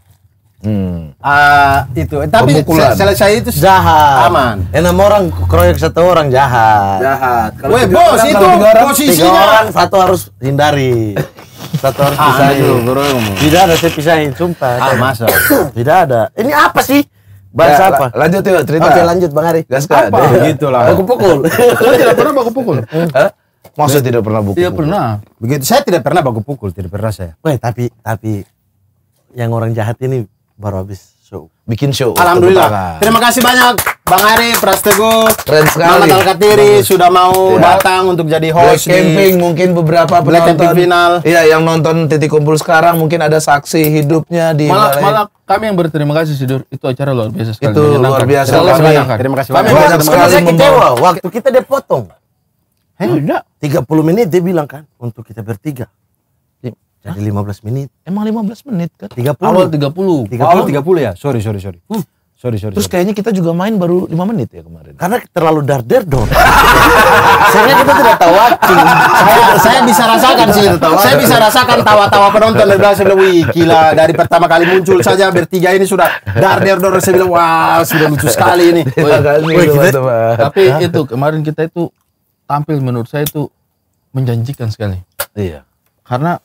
A: Hmm. Uh, itu eh, tapi selesai itu jahat aman enam eh, orang keroyok satu orang jahat jahat kalau Weh, bos orang, itu orang, posisinya tiga orang satu harus hindari *laughs* satu harus ah, pisahin tidak ada saya pisahin sumpah ah, masa *coughs* tidak ada ini apa sih
B: Bahasa ya, apa? Lanjut yuk cerita. Oke, lanjut
A: Bang Ari. Gas kan? apa? *laughs* Begitu lah. Baku pukul. Saya *laughs* hmm. tidak pernah baku iya, pukul. Hah? Maksud tidak pernah baku Tidak pernah. Begitu saya tidak pernah baku pukul, tidak pernah saya. Weh, tapi tapi yang orang jahat ini baru habis show. Bikin show. Alhamdulillah. Terima kasih banyak Bang Ari Prastego. Keren sekali. Mama Alkatiri sudah mau ya. datang untuk jadi host Black camping di, mungkin beberapa Black penonton final. Iya, yang nonton titik kumpul sekarang mungkin ada saksi hidupnya di malah, Malai. malah kami yang berterima kasih Sidur. Itu acara luar biasa sekali. Itu luar biasa. Terima kasih banyak. Terima kasih banyak. Kami banyak sekali kecewa waktu kita dipotong Heh, puluh menit dia bilang kan untuk kita bertiga. Jadi lima 15 menit. Emang 15 menit kan? 30. Awal 30. 30 Awal 30 ya? Sorry, sorry, sorry. Hmm. Sorry, sorry. Terus sorry. kayaknya kita juga main baru 5 menit ya kemarin. Karena terlalu dar dar dong. *laughs* Soalnya kita tidak tahu waktu. saya, saya bisa rasakan sih itu Saya bisa rasakan tawa-tawa penonton dari Saya bilang, wih gila. Dari pertama kali muncul saja bertiga ini sudah dar dar dor. Saya bilang, wah sudah lucu sekali ini. Woy, woy, kita, gitu, tapi itu kemarin kita itu tampil menurut saya itu menjanjikan sekali. Iya. Karena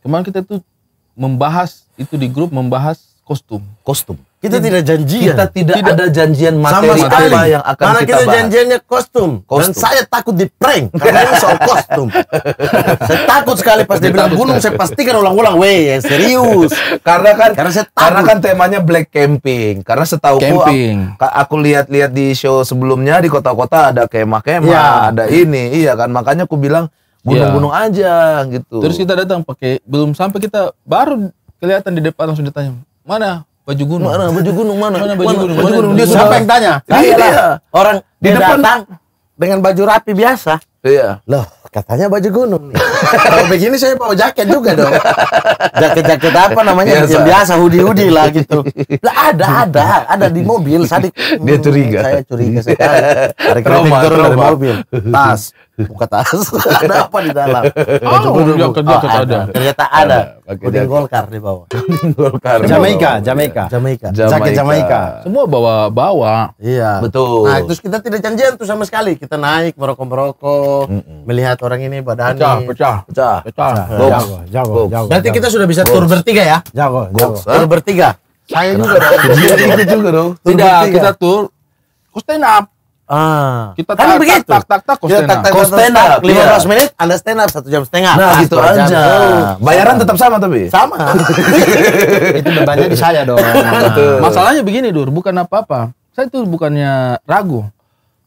A: Kemarin kita tuh membahas itu di grup membahas kostum. Kostum. Kita Jadi, tidak janjian. Kita tidak, tidak ada janjian materi, sama apa yang akan Karena kita, kita janjiannya kostum. kostum. Dan saya takut di prank karena ini soal kostum. *laughs* saya takut sekali pas dia bilang gunung saya pastikan ulang-ulang, weh, ya, serius. *laughs* karena kan karena, saya takut. karena kan temanya black camping. Karena setahu camping. aku aku lihat-lihat di show sebelumnya di kota-kota ada kemah-kemah, ya. ada ini. Iya kan makanya aku bilang gunung-gunung yeah. aja gitu. Terus kita datang pakai belum sampai kita baru kelihatan di depan langsung ditanya, "Mana baju gunung?" Mana baju gunung? Mana? Mana baju gunung? Mana, baju gunung? Dia siapa yang tanya? Iya. Orang di depan datang dengan baju rapi biasa. Iya. Loh, katanya baju gunung nih. *laughs* Kalau begini saya bawa jaket juga dong. Jaket-jaket apa namanya? Biasa. Yang biasa hoodie-hoodie lah gitu. Nah, ada ada ada di mobil sadik. *laughs* Dia curiga. Hmm, saya curiga sekali. Tarik trauma, turun dari mobil. Tas, buka tas. *laughs* ada apa di dalam? Oh, baju oh, gunung. Jaket, jaket oh, ada. ada. Ternyata ada. ada. Kuning Golkar di bawah. Golkar. Jamaika, Jamaika. Jamaika. Jaket Jamaika. Semua bawa-bawa. Iya. Betul. Nah, terus kita tidak janjian tuh sama sekali. Kita naik merokok-merokok, mm -mm. melihat lihat orang ini badan pecah, pecah, pecah, pecah, pecah. jago, jago, Box. jago. Berarti kita sudah bisa Box. tur bertiga ya? Jago, jago. Tur bertiga. Saya juga dong. Itu juga dong. Tidak, kita tur stand up. Ah. Kita kan begitu. Tak tak tak kau stand up. Kau stand up. 15 iya. menit Anda stand up 1 jam setengah. Nah, gitu aja. Jam. Bayaran tetap sama tapi. Sama. *laughs* itu bebannya di saya dong. Nah. Masalahnya begini, Dur, bukan apa-apa. Saya tuh bukannya ragu.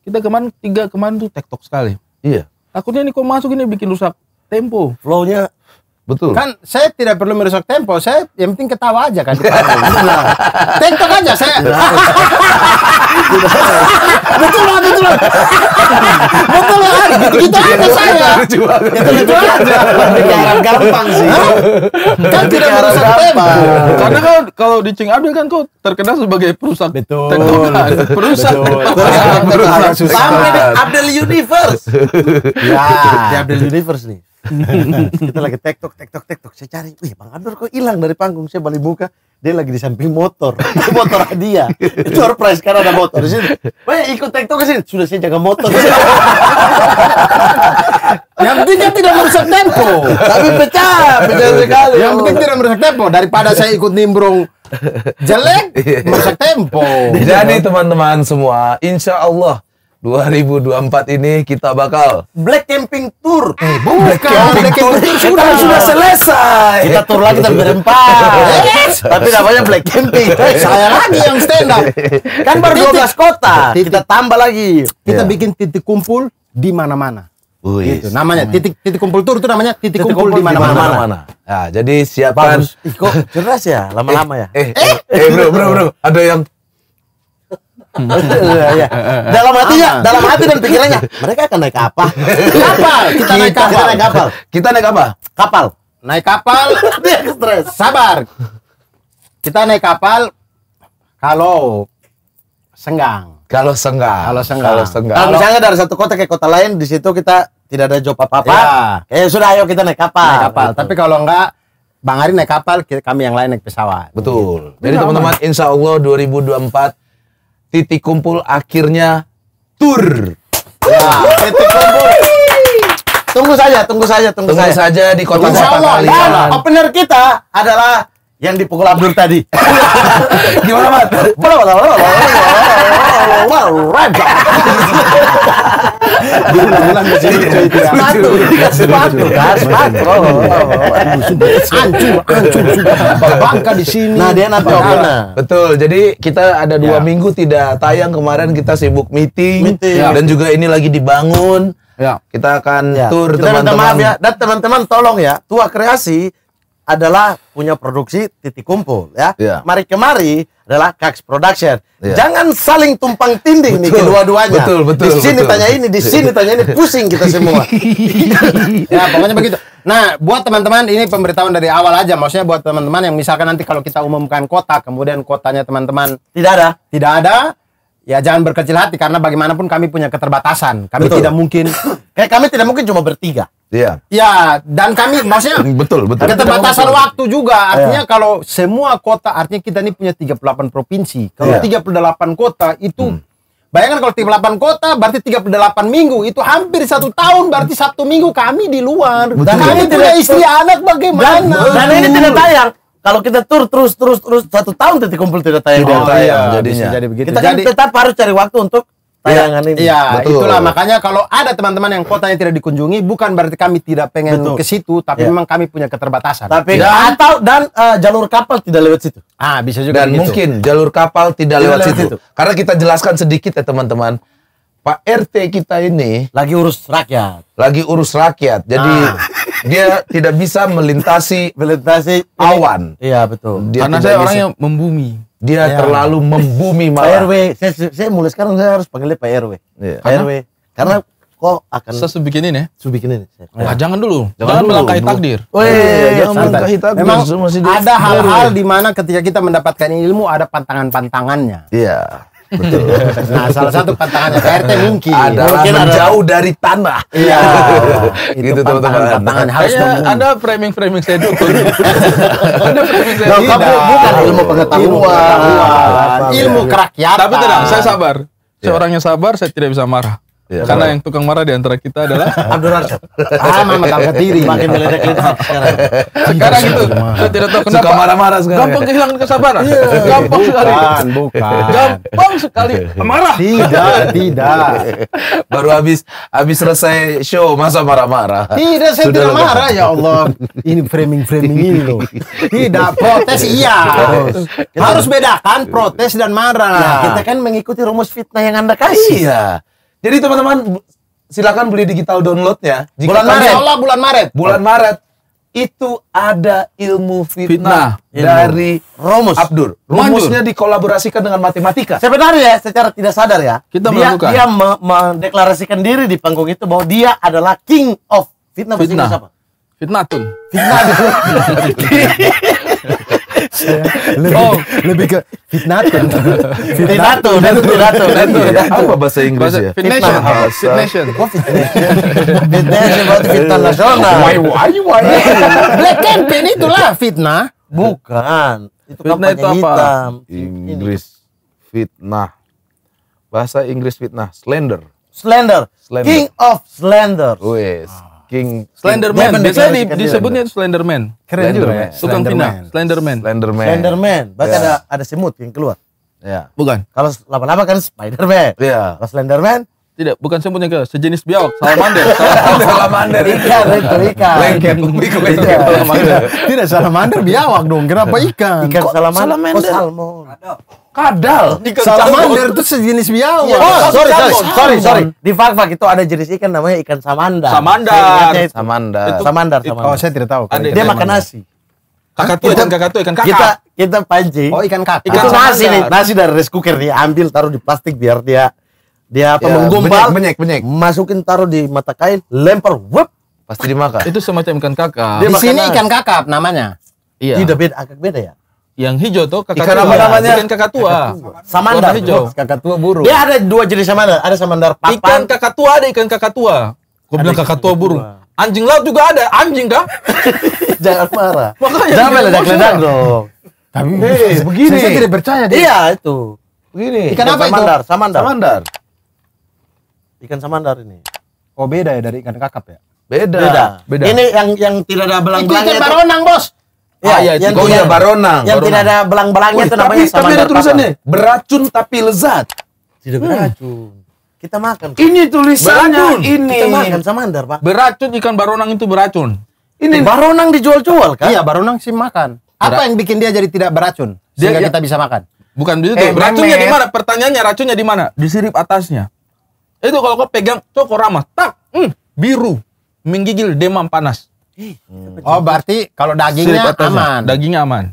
A: Kita kemarin tiga kemarin tuh tektok sekali. Iya. Takutnya ini kok masuk ini bikin rusak tempo. flow Betul. Kan saya tidak perlu merusak tempo, saya yang penting ketawa aja kan. di *laughs* Tentok aja saya. betul lah, betul lah.
B: betul lah, gitu aja
A: saya. Itu betul aja. Pikiran gampang sih.
B: Kan tidak merusak tempo. Karena
A: kalau kalau di Cing Abdul kan kau terkenal sebagai perusak betul. TikTok perusahaan, Perusak. Perusak. Sampai Abdul Universe.
B: Ya, Abdul
A: Universe nih. *laughs* kita lagi tektok tektok tektok saya cari wih bang Abdur kok hilang dari panggung saya balik buka dia lagi di samping motor *laughs* itu motor dia itu surprise karena ada motor di sini banyak ikut tektok ke sini sudah saya jaga motor *laughs* yang penting kan tidak merusak tempo tapi pecah pecah sekali yang penting tidak merusak tempo daripada saya ikut nimbrung jelek merusak tempo jadi teman-teman semua insya Allah 2024 ini kita bakal Black Camping Tour. Eh, eh bukan Black Camping, Black Camping Tour sudah sudah selesai. Kita turun lagi kita berempat. *laughs* yes. Tapi namanya Black Camping. *laughs* Saya lagi yang stand up.
B: Kan baru 12
A: kota. Kita tambah lagi. Kita yeah. bikin titik kumpul di mana-mana. Oh, yes. Iya. Gitu. Namanya titik titik kumpul tur itu namanya titik, titik kumpul, kumpul di mana-mana. Nah, jadi siapkan Bagus. Ih, kok cerdas ya lama-lama eh, ya. Eh, eh, eh, eh bro, bro, bro, ada yang Iya. Dalam hatinya, Aman. dalam hati dan pikirannya, mereka akan naik apa? kapal. Kita, kita naik kapal. Kita naik kapal. Kita naik apa? Kapal. Naik kapal. *laughs* Dia stres. Sabar. Kita naik kapal kalau senggang. Kalau senggang. Kalau senggang. Kalau senggang. Kalau misalnya dari satu kota ke kota lain, di situ kita tidak ada job apa-apa. Ya. Eh sudah ayo kita naik kapal. Naik kapal. Betul. Gitu. Tapi kalau enggak Bang Ari naik kapal, kami yang lain naik pesawat. Betul. Gitu. Jadi teman-teman, insya Allah 2024 titik kumpul akhirnya tur. Nah, titik kumpul. Tunggu saja, tunggu saja, tunggu, tunggu saja. saja di kota-kota Dan opener kita adalah yang dipukul Abdul tadi. *laughs* Gimana, Mat? Wow, wow, wow, wow, wow, sepatu, Nah, dia nanti Betul. Jadi kita ada dua iya. minggu tidak tayang kemarin kita sibuk meeting, dan iya. juga ini lagi dibangun. Ya. Kita akan ya. tour teman-teman. ya, dan teman-teman tolong ya, tua kreasi adalah punya produksi titik kumpul ya. Yeah. Mari kemari adalah Kax Production. Yeah. Jangan saling tumpang tindih nih kedua-duanya. Betul, betul, di sini betul. tanya ini, di iya. sini tanya ini, pusing kita semua.
B: *laughs*
A: ya, pokoknya begitu. Nah, buat teman-teman ini pemberitahuan dari awal aja. Maksudnya buat teman-teman yang misalkan nanti kalau kita umumkan kota, kemudian kotanya teman-teman tidak ada, tidak ada, ya jangan berkecil hati karena bagaimanapun kami punya keterbatasan. Kami Betul. tidak mungkin *laughs* Kayak kami tidak mungkin cuma bertiga. Iya. Ya, dan kami maksudnya mm, betul, betul. Keterbatasan batasan waktu juga. Iya. Artinya ya. kalau semua kota artinya kita ini punya 38 provinsi. Kalau ya. 38 kota itu hmm. Bayangkan kalau 38 kota berarti 38 minggu itu hampir satu tahun berarti satu minggu kami di luar Betul. dan kami tidak punya istri anak bagaimana dan, dan ini tidak tayang kalau kita tur terus terus terus satu tahun tidak kumpul tidak tayang. Tidak oh, tayang iya, jadinya. Jadi begitu. Kita kan jadi, kan tetap harus cari waktu untuk Iya, tayangan ya, ini. Iya, itulah makanya kalau ada teman-teman yang kotanya tidak dikunjungi bukan berarti kami tidak pengen Betul. ke situ, tapi ya. memang kami punya keterbatasan. Tapi ya. atau dan uh, jalur kapal tidak lewat situ. Ah, bisa juga Dan gitu. mungkin jalur kapal tidak, tidak lewat, lewat situ. situ. Karena kita jelaskan sedikit ya teman-teman. Pak RT kita ini lagi urus rakyat. Lagi urus rakyat. Jadi nah dia tidak bisa melintasi melintasi awan. Iya betul. Dia Karena saya orang yang membumi. Dia ya. terlalu membumi Pak RW, saya, saya mulai sekarang saya harus panggilnya Pak RW. Iya. Pak RW. Karena kok akan saya subikin ini ya? Sebikin ini. jangan dulu. Jangan, jangan dulu, melangkahi takdir. Weh, iya, iya, iya, jangan melangkahi takdir. Memang ada hal-hal di mana ketika kita mendapatkan ilmu ada pantangan-pantangannya. Iya. Betul. Iya. nah, salah satu pantangannya PRT mungkin adalah mungkin menjauh ada... dari tanah. Iya. gitu *laughs* teman-teman. Pantangan harus Anda framing-framing saya dulu. *laughs* anda framing saya. Nah, kamu iya. bukan ilmu pengetahuan, ilmu kerakyatan. Tapi tenang, saya sabar. Saya orangnya sabar, saya tidak bisa marah. Ya, Karena yang tukang marah di antara kita adalah Abdul *laughs* Razak. Ah, mama tahu iya. diri. Makin meledak kita *laughs* sekarang. Sekarang itu saya tidak tahu kenapa. Suka marah-marah sekarang. Gampang kehilangan kesabaran. Iya. Gampang sekali. Bukan, Gampang
B: sekali marah. Tidak, *laughs* tidak.
A: Baru habis habis selesai show masa marah-marah. Tidak, saya Sudah tidak marah ya Allah. Ini framing-framing ini loh. Tidak protes iya. Harus bedakan protes dan marah. Nah, kita kan mengikuti rumus fitnah yang Anda kasih. Iya. Jadi teman-teman silakan beli digital downloadnya. Jika bulan Maret. Allah bulan Maret. Bulan Maret itu ada ilmu fitnah, fitnah. dari Romus Abdur. Rumusnya dikolaborasikan dengan matematika. Sebenarnya secara tidak sadar ya, kita dia, melakukan. dia me mendeklarasikan diri di panggung itu bahwa dia adalah king of fitnah. Fitnah siapa? tuh. Fitnatun. *laughs* *laughs* Iya. lebih, oh. lebih ke fitnatun. fitnatun, fitnatun, Apa bahasa Inggris ya Fitnation. fitnation. Fitnation berarti fitnah nasional. Why, why, why? Black campaign itulah fitnah. Bukan. Itu fitnah itu apa? hitam. Inggris fitnah. Bahasa Inggris fitnah, slander. Slender. Slender. King of slender Wes. Oh, King Slenderman. King, biasanya di, disebutnya Slenderman. Keren Slenderman. juga ya. Tukang pina. Slenderman. Slenderman. Slenderman. Bahkan yeah. ada ada semut yang keluar. Ya. Yeah. Bukan. Kalau lama-lama kan Spiderman. Iya. Yeah. Kalau Slenderman tidak, bukan semut yang keluar, sejenis biawak, salamander, *laughs* salamander, salamander. Ikan, itu ikan. Lengket, kubiku, lengket, salamander. Tidak, salamander biawak dong, kenapa ikan? Ikan salamander. Oh, salmon. Ada. Kadal. Salamander itu sejenis biawak. Iya, oh, sorry, sorry, sorry, sorry. Di fak-fak itu ada jenis ikan namanya ikan samandar. Samandar. Itu, samandar. Itu, samandar, samandar. Oh, saya tidak tahu. Ada, dia makan nasi. Kakak tuh, ikan kakak tuh, ikan kakak. Kita kita pancing. Oh, ikan kakak. Ikan itu nasi nih, nasi dari rice cooker nih, ambil taruh di plastik biar dia dia apa ya, menggumpal. Benyek, benyek, Masukin taruh di mata kain, lempar, wup, pasti dimakan. Itu semacam ikan kakap. Di sini ikan kakap namanya. Iya. Tidak beda, agak beda ya yang hijau tuh kakak Ikan tua. namanya? Ikan kakak tua. Samandar. Warna hijau. Oh, kakak tua burung. Ya ada dua jenis samandar. Ada samandar papan. Ikan kakak tua ada ikan kakak tua. Gue bilang kakak tua burung. Anjing laut juga ada. Anjing kah? *laughs* Jangan marah. Makanya. Jangan meledak-ledak dong. Tapi hey, begini. Saya, tidak percaya dia. Iya itu. Begini. Ikan, apa samandar, itu? Samandar. Samandar. Ikan samandar ini. Oh beda ya dari ikan kakap ya? Beda. Beda. beda. Ini yang yang tidak ada belang-belangnya. ikan baronang bos.
B: Ya, ah, ya, yang oh iya, barona. Yang barona. tidak ada
A: belang-belangnya itu namanya tapi, tapi ada tulisannya beracun tapi lezat. Tidak hmm. beracun. Kita makan. Pak. Ini tulisannya beracun. ini. Kita makan samandar, Pak. Beracun ikan baronang itu beracun. Ini eh, baronang dijual-jual kan? Iya, baronang sih makan. Apa yang bikin dia jadi tidak beracun sehingga dia, ya- kita bisa makan? Bukan begitu. Eh, beracunnya di mana? Pertanyaannya racunnya di mana? Di sirip atasnya. Itu kalau kau pegang, cokorama, tak, mm, biru, menggigil, demam, panas. Hmm. Oh berarti kalau dagingnya Sirip aman. Dagingnya aman.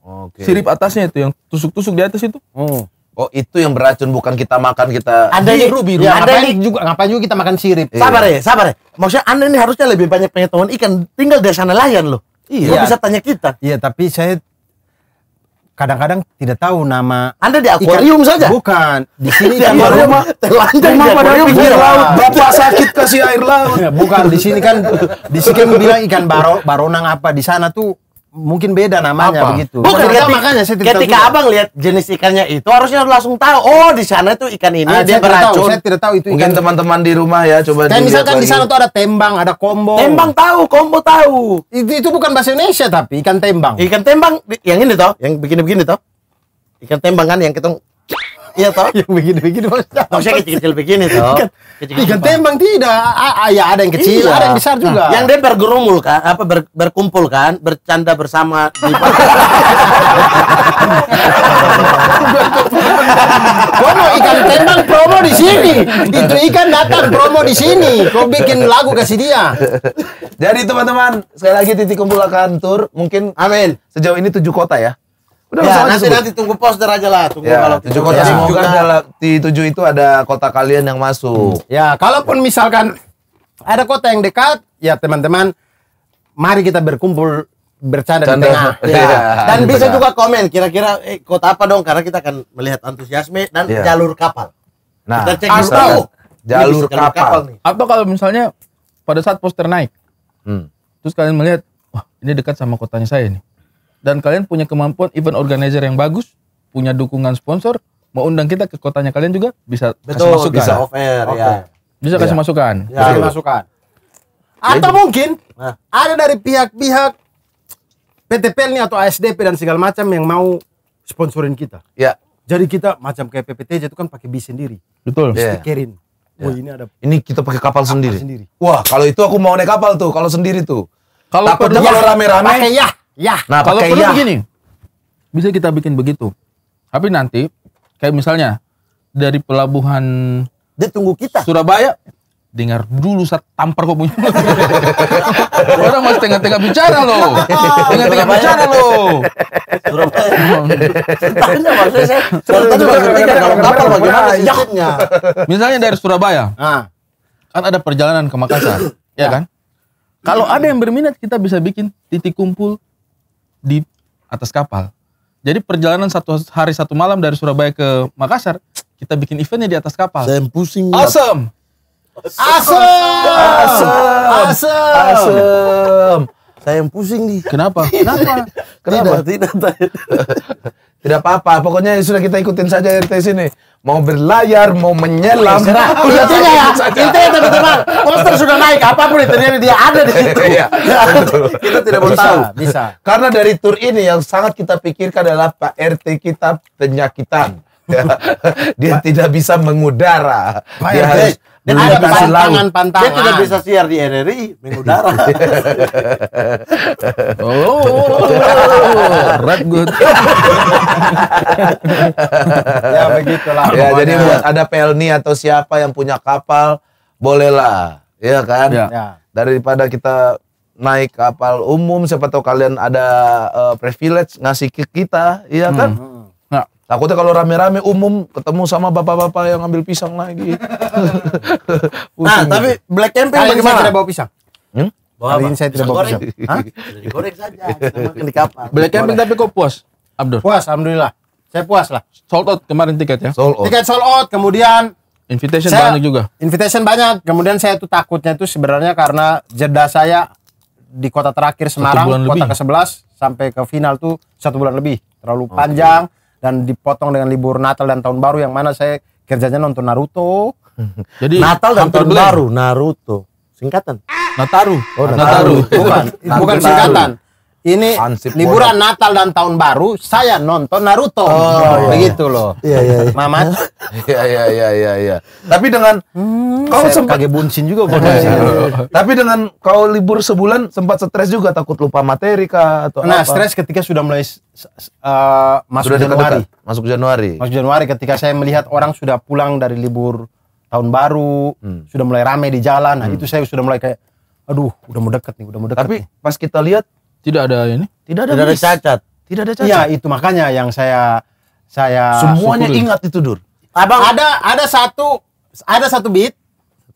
A: Okay. Sirip atasnya itu yang tusuk-tusuk di atas itu. Hmm. Oh itu yang beracun bukan kita makan kita ada biru biru. Ya, yang ini... juga ngapain juga kita makan sirip? Iya. Sabar ya, sabar ya. Maksudnya anda ini harusnya lebih banyak pengetahuan ikan. Tinggal di sana layan loh. Iya. Lo bisa tanya kita. Iya tapi saya kadang-kadang tidak tahu nama Anda di akuarium ikan. saja. Bukan, di sini kan *laughs* akuarium ah. telanjang mah pada pinggir laut. *laughs* Bapak sakit kasih air laut. Bukan di sini kan di sini kan bilang ikan baro baronang apa di sana tuh mungkin beda namanya apa? begitu. Bukan ketika, makanya saya tidak ketika tahu abang lihat jenis ikannya itu harusnya langsung tahu. Oh di sana itu ikan ini ah, dia beracun. Tahu, saya tidak tahu itu. Mungkin teman-teman di rumah ya coba. Dan misalkan di sana tuh ada tembang, ada kombo. Tembang tahu, kombo tahu. Itu, itu bukan bahasa Indonesia tapi ikan tembang. Ikan tembang yang ini toh, yang begini-begini toh. Ikan tembang kan yang kita Iya toh? Yang begini-begini maksudnya. Maksudnya kecil-kecil begini toh. Kecil Ikan tembang tidak. Ah, ah, ya ada yang kecil, iya. ada yang besar juga. Nah, yang dia bergerumul kan, apa ber, berkumpul kan, bercanda bersama di Promo *laughs* ikan tembang promo di sini. Itu ikan datang promo di sini. Kau bikin lagu kasih dia. Jadi teman-teman, sekali lagi titik kumpul akan tur. Mungkin amin. Sejauh ini tujuh kota ya. Udah, ya, nanti, nanti tunggu poster aja lah. Tunggu ya, kalau tujuh kota ya. semoga ada, di tujuh itu ada kota kalian yang masuk. Hmm. Ya, kalaupun ya. misalkan ada kota yang dekat, ya teman-teman, mari kita berkumpul bercanda Canda. di tengah. *laughs* Ya. ya. Dan ya. bisa juga komen kira-kira eh, kota apa dong karena kita akan melihat antusiasme dan ya. jalur kapal.
B: Nah, kita cek atau
A: jalur kapal. kapal nih. Atau kalau misalnya pada saat poster naik, hmm. terus kalian melihat, wah ini dekat sama kotanya saya nih dan kalian punya kemampuan event organizer yang bagus, punya dukungan sponsor, mau undang kita ke kotanya kalian juga bisa Betul, kasih masukan. Bisa off air, okay. ya. Bisa kasih ya. masukan. Ya, kasih ya. masukan. Atau mungkin nah. ada dari pihak-pihak PTPL nih atau ASDP dan segala macam yang mau sponsorin kita. Ya. Jadi kita macam kayak PPTJ itu kan pakai bis sendiri. Betul. Yeah. Stikerin. Yeah. Ya. ini ada Ini kita pakai kapal, kapal sendiri. sendiri. Wah, kalau itu aku mau naik kapal tuh kalau sendiri tuh. Kalau takutnya kalau rame-rame. ya. Ya. Nah, kalau perlu ya. begini. Bisa kita bikin begitu. Tapi nanti kayak misalnya dari pelabuhan dia tunggu kita. Surabaya dengar dulu saat tampar kok punya. *laughs* Orang masih tengah-tengah bicara loh. Tengah-tengah bicara loh. Surabaya. maksudnya saya. kapal bagaimana sistemnya? Misalnya dari Surabaya. Ah. Kan ada perjalanan ke Makassar, ya, ya kan? Kalau ada yang berminat kita bisa bikin titik kumpul di atas kapal. Jadi perjalanan satu hari satu malam dari Surabaya ke Makassar, kita bikin eventnya di atas kapal. Saya pusing. Awesome.
B: Asem. Asem. Asem. Asem.
A: Saya yang pusing nih. Kenapa? Kenapa? *laughs* Kenapa? Tidak, tidak. Tidak apa-apa, pokoknya sudah kita ikutin saja RT sini. Mau berlayar, mau menyelam. *laughs* Intinya ya, intinya teman-teman, poster sudah naik, apapun itu dia ada di situ. Iya, *laughs* kita tidak mau tahu. Bisa. Karena dari tur ini yang sangat kita pikirkan adalah Pak RT kita penyakitan. *laughs* dia tidak bisa mengudara. dia harus dia tidak bisa pantangan, pantangan. Dia tidak bisa siar di RRI mengudara. *laughs* oh, red good. ya begitulah. Ya, jadi buat ada Pelni atau siapa yang punya kapal, bolehlah, ya kan? Ya. ya. Daripada kita naik kapal umum, siapa tahu kalian ada uh, privilege ngasih ke kita, iya hmm. kan? Hmm Takutnya kalau rame-rame umum ketemu sama bapak-bapak yang ngambil pisang lagi. *laughs* nah, tapi Black Campaign Kali bagaimana? Saya tidak bawa pisang. Hmm? Bawa Kali ini saya tidak bawa pisang. Hah? Goreng saja. *laughs* Makan di kapal. Black camping tapi kok puas, Abdul. Puas, alhamdulillah. Saya puas lah. Sold out kemarin tiket ya? Sold out. Tiket sold out, kemudian Invitation saya, banyak juga. Invitation banyak. Kemudian saya tuh takutnya itu sebenarnya karena jeda saya di kota terakhir Semarang, kota ke-11 sampai ke final tuh satu bulan lebih. Terlalu panjang dan dipotong dengan libur Natal dan Tahun Baru yang mana saya kerjanya nonton Naruto. *laughs* Jadi Natal dan Tahun Baru Naruto singkatan. Nataru. Oh, Nataru. Nataru. Bukan, bukan singkatan ini Hansip liburan Natal dan Tahun Baru saya nonton Naruto. Oh, oh begitu iya. loh. Iya iya. iya. Mamat. *laughs* Iya iya iya iya iya. Tapi dengan hmm, kau sempat kaget bunsin juga bunsin. Iya, *laughs* Tapi dengan kau libur sebulan sempat stres juga takut lupa materi kah atau Nah, stres ketika sudah mulai uh, masuk sudah Januari. Dekat, masuk Januari. Masuk Januari ketika saya melihat orang sudah pulang dari libur Tahun Baru, hmm. sudah mulai rame di jalan. Nah, hmm. itu saya sudah mulai kayak aduh, udah mau deket nih, udah mau deket. Tapi nih. pas kita lihat tidak ada ini. Tidak ada, tidak ada cacat. Tidak ada cacat. ya itu makanya yang saya saya semuanya ingat itu, Dur. Abang ada ada satu ada satu beat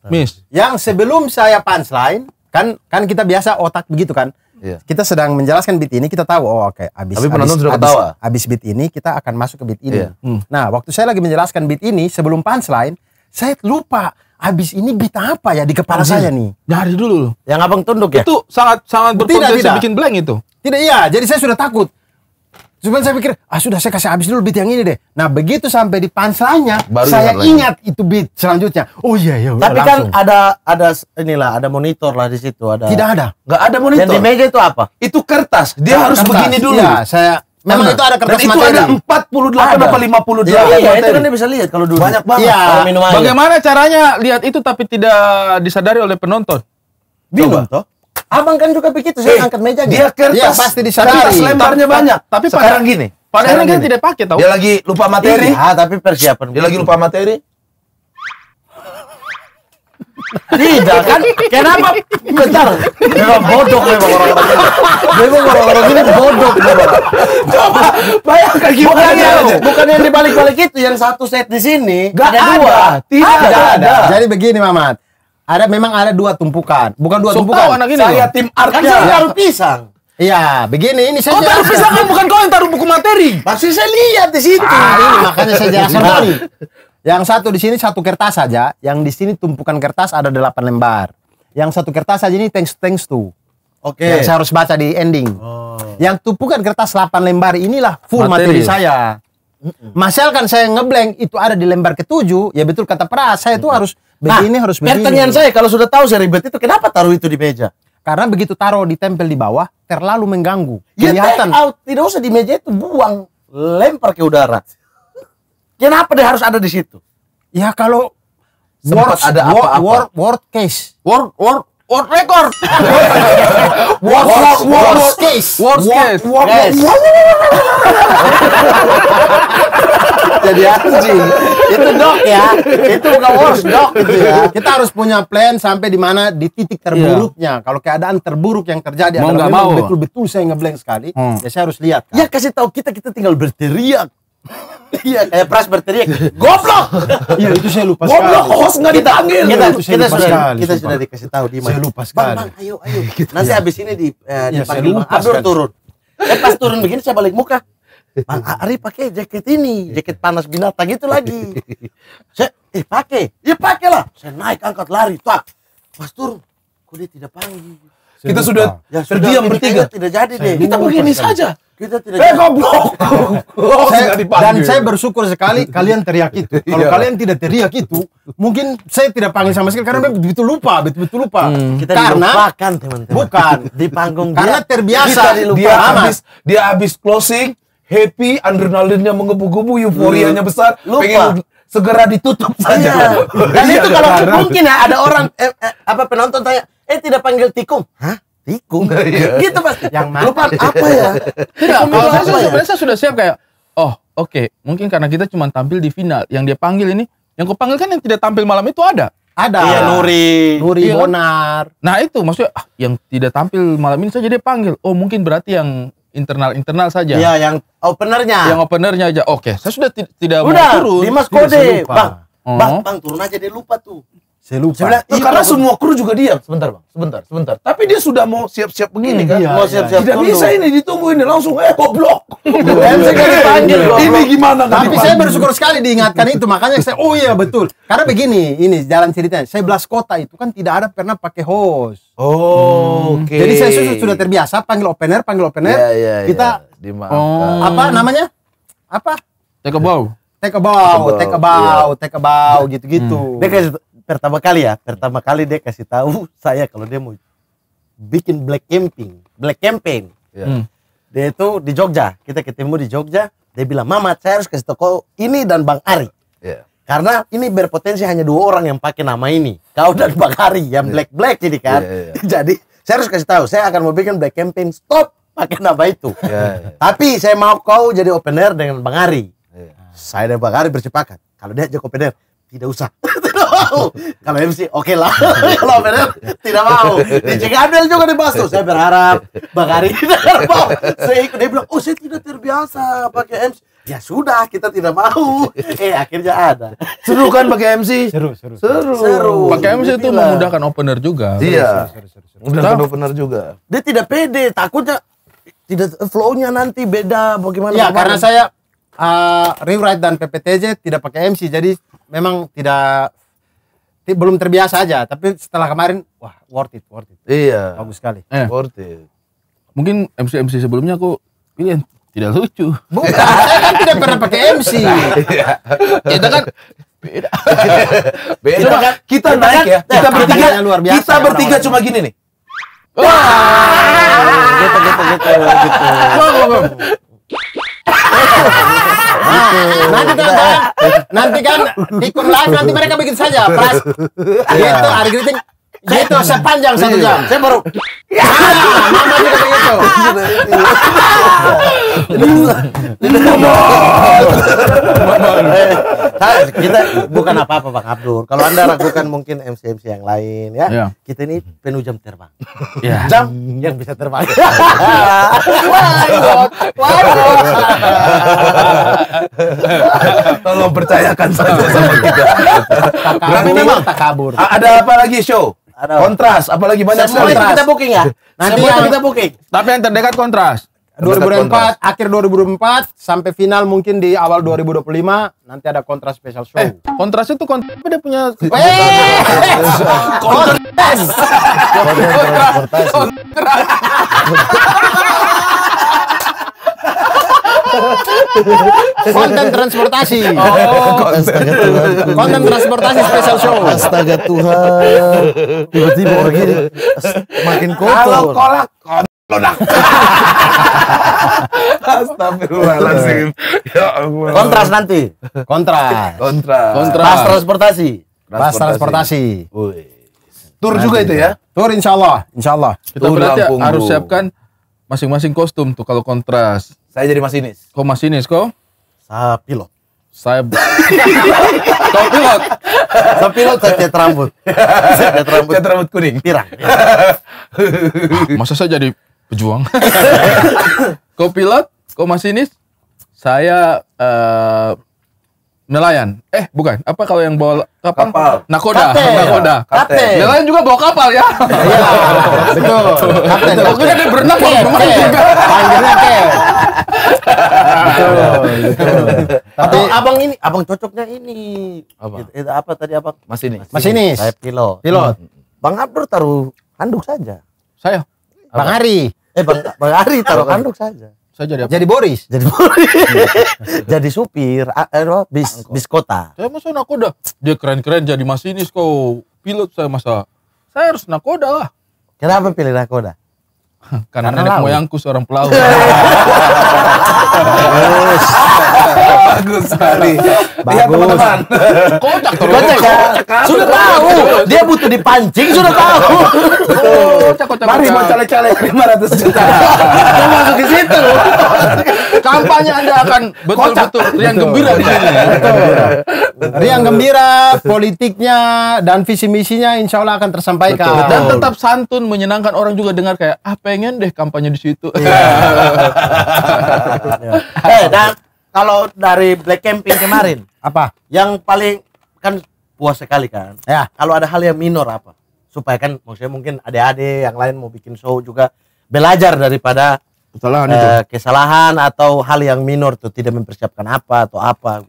A: miss yang sebelum saya punchline kan kan kita biasa otak begitu kan. Iya. Kita sedang menjelaskan beat ini kita tahu oh oke okay, abis Tapi penonton abis, sudah abis, abis beat ini kita akan masuk ke beat ini. Iya. Hmm. Nah, waktu saya lagi menjelaskan beat ini sebelum punchline, saya lupa Habis ini bita apa ya di kepala Anjir. saya nih? Dari dulu. Yang abang tunduk ya? Itu sangat sangat berpotensi bikin blank itu. Tidak iya, jadi saya sudah takut. Cuman saya pikir, ah sudah saya kasih habis dulu beat yang ini deh. Nah begitu sampai di panselnya, saya ingat lagi. itu beat selanjutnya. Oh iya iya. Tapi langsung. kan ada ada inilah, ada monitor lah di situ. Ada. Tidak ada. Gak ada monitor. Yang di meja itu apa? Itu kertas. Dia nah, harus kertas. begini iya, dulu. Iya, saya Memang itu ada kertas Dan itu materi. ada 48 atau 58 ya, itu kan dia bisa lihat kalau dulu. Banyak banget. Ya. minum air. Bagaimana caranya lihat itu tapi tidak disadari oleh penonton? Bingung toh. Abang kan juga begitu, saya eh, angkat meja Dia kertas, ya, pasti disadari. Kertas lembarnya banyak. Tapi sekarang pada, gini. Padahal kan tidak pakai tahu. Dia lagi lupa materi. Iya, tapi persiapan. Dia lagi gitu. lupa materi. Tidak kan?
B: Kenapa? Bentar. Memang bodoh memang orang-orang ini. Memang orang-orang ini bodoh memang.
A: Coba bayangkan gimana. Bukan yang, bukan yang dibalik-balik itu yang satu set di sini. Gak ada. ada. Tidak, Tidak ada. Jadi begini Mamat. Ada memang ada dua tumpukan, bukan dua so, tumpukan. Anak ini saya tim art kan saya taruh pisang. Iya, begini ini saya. Kau oh, taruh pisang kan bukan kau yang taruh buku materi. pasti saya lihat di situ. Ah, ini makanya saya jelaskan tadi. Yang satu di sini satu kertas saja, yang di sini tumpukan kertas ada delapan lembar. Yang satu kertas saja ini thanks thanks to. Oke. Okay. Yang saya harus baca di ending. Oh. Yang tumpukan kertas delapan lembar inilah full materi, materi saya. Mm-mm. Masalkan saya ngeblank itu ada di lembar ketujuh, ya betul kata Pras, saya itu harus nah, begini nah, harus begini. Pertanyaan saya kalau sudah tahu saya ribet itu kenapa taruh itu di meja? Karena begitu taruh ditempel di bawah terlalu mengganggu. Ya, kelihatan. Out, tidak usah di meja itu buang, lempar ke udara. Kenapa dia harus ada di situ? Ya kalau Sempat ada apa-apa. World, world case. World, world, world record. world, world, world, world case. World case. World, world, Jadi anjing. Itu dok ya. Itu bukan worst dok gitu ya. Kita harus punya plan sampai di mana di titik terburuknya. Kalau keadaan terburuk yang terjadi mau nggak mau. betul-betul saya ngeblank sekali. Ya saya harus lihat. Ya kasih tahu kita kita tinggal berteriak Iya, eh Pras berteriak, goblok. Iya itu saya lupa. Goblok host nggak ditanggil. Kita, kita sudah kita sudah dikasih tahu di mana. Saya lupa sekali. Bang, bang ayo ayo. *laughs* Iya. Nanti habis ini di eh, iya, dipanggil Bang Abdur turun. Eh pas turun begini saya balik muka. *laughs* Bang Ari pakai jaket ini, jaket panas binatang itu lagi. *laughs* Saya eh pakai, ya pakailah. Saya naik angkat lari, tak. Pas turun, kok dia tidak panggil. Kita ya, sudah terdiam bertiga. Tidak jadi deh. Kita begini saja. Kita tidak. Eh, *laughs* saya goblok. saya, dan saya bersyukur sekali kalian teriak itu. *laughs* Kalau iya. kalian tidak teriak itu, mungkin saya tidak panggil sama sekali karena betul-betul lupa, betul-betul lupa. Hmm. Kita karena dilupakan, teman-teman. Bukan *laughs* di panggung. Karena dia, terbiasa kita dia habis dia habis closing happy, adrenalinnya menggebu-gebu, euforianya besar, lupa. pengen segera ditutup iya. saja. Iya. Dan itu kalau mungkin ya ada orang eh, eh, apa penonton tanya, "Eh tidak panggil tikung?" Hah? tikung iya. iya. gitu mas yang mana lupa apa ya tidak iya. kalau saya ya? sebenarnya saya sudah siap kayak oh oke mungkin karena kita cuma tampil di final yang dia panggil ini yang kau panggil kan yang tidak tampil malam itu ada ada iya Nuri Nuri iya. Kan? Bonar nah itu maksudnya ah, yang tidak tampil malam ini saja dia panggil oh mungkin berarti yang internal internal saja iya yang openernya yang openernya aja oke saya sudah tidak udah, mau turun Dimas kode bang Bang, oh. bang turun aja dia lupa tuh. Saya lupa. Saya bilang, iya, karena semua kru juga diam. Sebentar bang, sebentar, sebentar. Tapi dia sudah mau siap-siap begini hmm, kan? Iya, mau siap-siap. Iya, Tidak bisa ini ditunggu ini langsung eh goblok. Iya, iya. Dan saya dipanggil Ini gimana? Tapi saya bersyukur sekali diingatkan itu. Makanya saya oh iya betul. Karena begini, ini jalan ceritanya. Saya belas kota itu kan tidak ada pernah pakai host. Oh, hmm. oke. Okay. Jadi saya sudah, sudah terbiasa panggil opener, panggil opener. Yeah, yeah, iya. kita yeah. Oh. apa namanya? Apa? Take a bow. Take a bow, take a bow, take a bow, gitu-gitu. Hmm pertama kali ya pertama kali dia kasih tahu *laughs* saya kalau dia mau bikin black camping black campaign ya. hmm. dia itu di Jogja kita ketemu di Jogja dia bilang Mama saya harus kasih toko ini dan Bang Ari yeah. karena ini berpotensi hanya dua orang yang pakai nama ini kau dan Bang Ari yang yeah. black black ini kan yeah, iya, iya. *laughs* yeah. jadi saya harus kasih tahu saya akan mau bikin black campaign stop pakai nama itu yeah, yeah. Iya. tapi saya mau kau jadi opener dengan Bang Ari yeah. saya dan Bang Ari bersepakat kalau dia jadi opener tidak usah mau. *laughs* Kalau MC oke okay lah. *laughs* Kalau benar tidak mau. Di Cikandel juga dibahas tuh. Saya berharap Bang Ari *laughs* tidak mau. Saya ikut dia bilang, "Oh, saya tidak terbiasa pakai MC." Ya sudah, kita tidak mau. Eh, akhirnya ada. Seru kan pakai MC? Seru, seru. Seru. seru. Pakai MC itu memudahkan opener juga. Iya. Memudahkan opener juga. Dia tidak pede, takutnya tidak flownya nanti beda bagaimana. Ya, kemarin? karena saya uh, rewrite dan PPTJ tidak pakai MC jadi memang tidak belum terbiasa aja tapi setelah kemarin wah worth it worth it iya bagus sekali eh. worth it mungkin MC MC sebelumnya aku pilih tidak lucu bukan saya kan tidak pernah pakai MC kita *laughs* iya. ya, kan beda *laughs* beda kita, kan, kita, kita naik ya. ya kita nah, bertiga luar biasa kita bertiga cuma gini nih wah gitu gitu gitu gitu *laughs* nanti teman nanti kan ikut live nanti mereka bikin saja pras iya. gitu hari greeting Gitu iya. sepanjang satu iya. jam. Saya baru. Ya, mama juga begitu. kita bukan apa-apa Bang Abdur. Kalau Anda ragukan mungkin MC-MC yang lain ya. Iya. Kita ini penuh jam terbang. Jam yang bisa terbang. *laughs* Tolong percayakan saja sama kita. Tapi memang kabur. Ada apa lagi show? Aduh. Kontras, apalagi banyak Semua kontras. Itu kita booking ya. Nanti yang kita booking. Tapi yang terdekat kontras. 2004 kontras. akhir 2004 sampai final mungkin di awal 2025 nanti ada kontras special show. Eh, kontras itu kontras dia punya kontras. Kontras. Kontras.
B: *laughs*
A: konten transportasi. Oh, konten. transportasi spesial show. Astaga Tuhan. Tiba-tiba orang ini makin kotor. Kalau kolak lunak. Astagfirullahaladzim. Ya kontras nanti. Kontras. Kontras. Pas transportasi. Pas transportasi.
B: tour Tur juga itu ya?
A: Tur insya Allah. Insya Allah. Kita berarti harus siapkan masing-masing kostum tuh kalau kontras. Saya jadi masinis. Kok masinis kok? Saya pilot. Saya *laughs* Kau pilot. Saya pilot saya cat rambut. Saya cat rambut. Cat rambut kuning. Pirang. pirang. Ya. Ah, masa saya jadi pejuang? *laughs* kau pilot? Kau masinis? Saya uh, nelayan. Eh, bukan. Apa kalau yang bawa kapal? kapal. Nakoda. Kate. Nakoda. Kate. Nelayan juga bawa kapal ya. Iya. *laughs* betul. Kapten. Waktu dia berenang kalau berenang juga. Panjangnya ken. Tapi abang ini, abang cocoknya ini. Apa? Itu, itu apa tadi abang? Mas ini. Mas ini. Saya pilot. Pilot. Hmm. Bang Abdur taruh handuk saja. Saya. Bang Ari. Eh, Bang, Bang Ari taruh handuk saja. Saya jadi apa? Jadi Boris. Jadi Boris. *laughs* jadi supir aero eh, bis bis kota. Saya masa nakoda. Dia keren-keren jadi masinis kok. Pilot saya masa. Saya harus nakoda lah. Kenapa pilih nakoda? *laughs* Karena, Karena nenek moyangku seorang pelaut. *laughs* bagus sekali. Bagus. Ya, teman-teman. Kocak tuh, Kocak, ya? kocak. Sudah tahu. Dia butuh dipancing, sudah tahu. Kocak, kocak, Mari mau cale caleg 500 juta. Itu masuk ke situ. Kampanye Anda akan betul-betul Yang gembira di sini. Yang gembira, politiknya, dan visi misinya insya Allah akan tersampaikan. Dan tetap santun, menyenangkan orang juga dengar kayak, ah pengen deh kampanye di situ. Iya. *laughs* Eh, hey, dan kalau dari black camping kemarin apa yang paling kan puas sekali kan ya kalau ada hal yang minor apa supaya kan maksudnya mungkin adik-adik yang lain mau bikin show juga belajar daripada kesalahan uh, itu. Eh, kesalahan atau hal yang minor tuh tidak mempersiapkan apa atau apa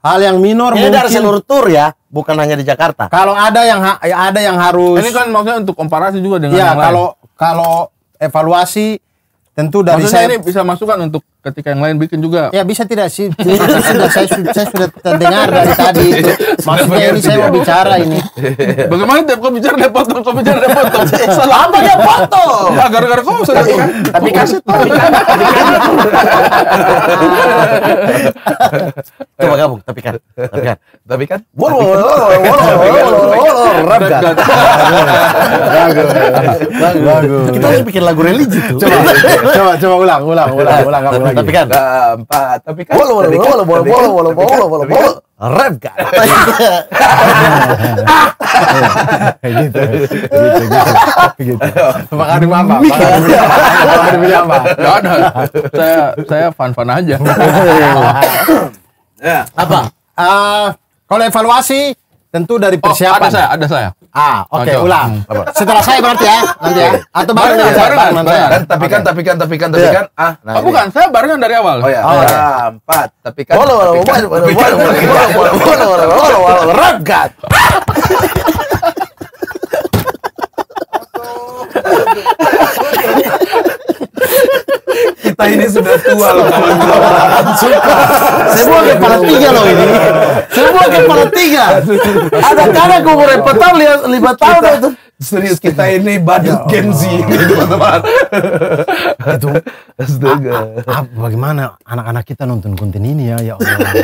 A: Hal yang minor Ini mungkin dari seluruh tur ya, bukan hanya di Jakarta. Kalau ada yang ha ya ada yang harus Ini kan maksudnya untuk komparasi juga dengan ya, yang kalau lain. kalau evaluasi tentu dari maksudnya saya ini bisa masukkan untuk ketika yang lain bikin juga. Ya bisa tidak sih? *laughs* sudah, saya, saya sudah dengar dari tadi *laughs* Maksudnya ini saya mau bicara ini. *laughs* Bagaimana tiap kau bicara dia potong, kau bicara dia potong. Selama dia potong. Nah, gara kau sudah tapi, kan, kan tapi kan tapi kan. Coba gabung, tapi kan. Tapi kan. Tapi kan. Wol wol Kita harus bikin lagu religi tuh. Coba coba coba ulang ulang ulang ulang lagi. Tapi kan. empat. Tapi kan. Bolo, bolo, bolo, bolo, bolo, bolo, bolo, bolo, bolo. Rem kan. Gitu. Gitu. Gitu. di mama. Makan di mama. Gak ada. Saya saya fan-fan aja. *laughs* Ya. Apa? Ah, kalau evaluasi tentu dari persiapan. Oh, ada saya, ada saya. Ah, oke, okay, ulang. Setelah saya berarti ya, nanti ya. Atau baru? bareng, bareng, bareng, bareng, Tapi kan, tapi kan, tapi kan, tapi kan. Ah, oh, bukan, saya barengan dari awal. Oh ya. Oh, empat. Tapi kan. Walau walau walau walau walau walau walau walau walau regat kita ini sudah tua loh suka saya buat kepala tiga loh ini saya buat kepala tiga ada cara gue mau repot tahun lima tahun itu Serius kita ini badut ya Gen Z teman-teman. itu bagaimana anak-anak kita nonton konten ini ya ya Allah.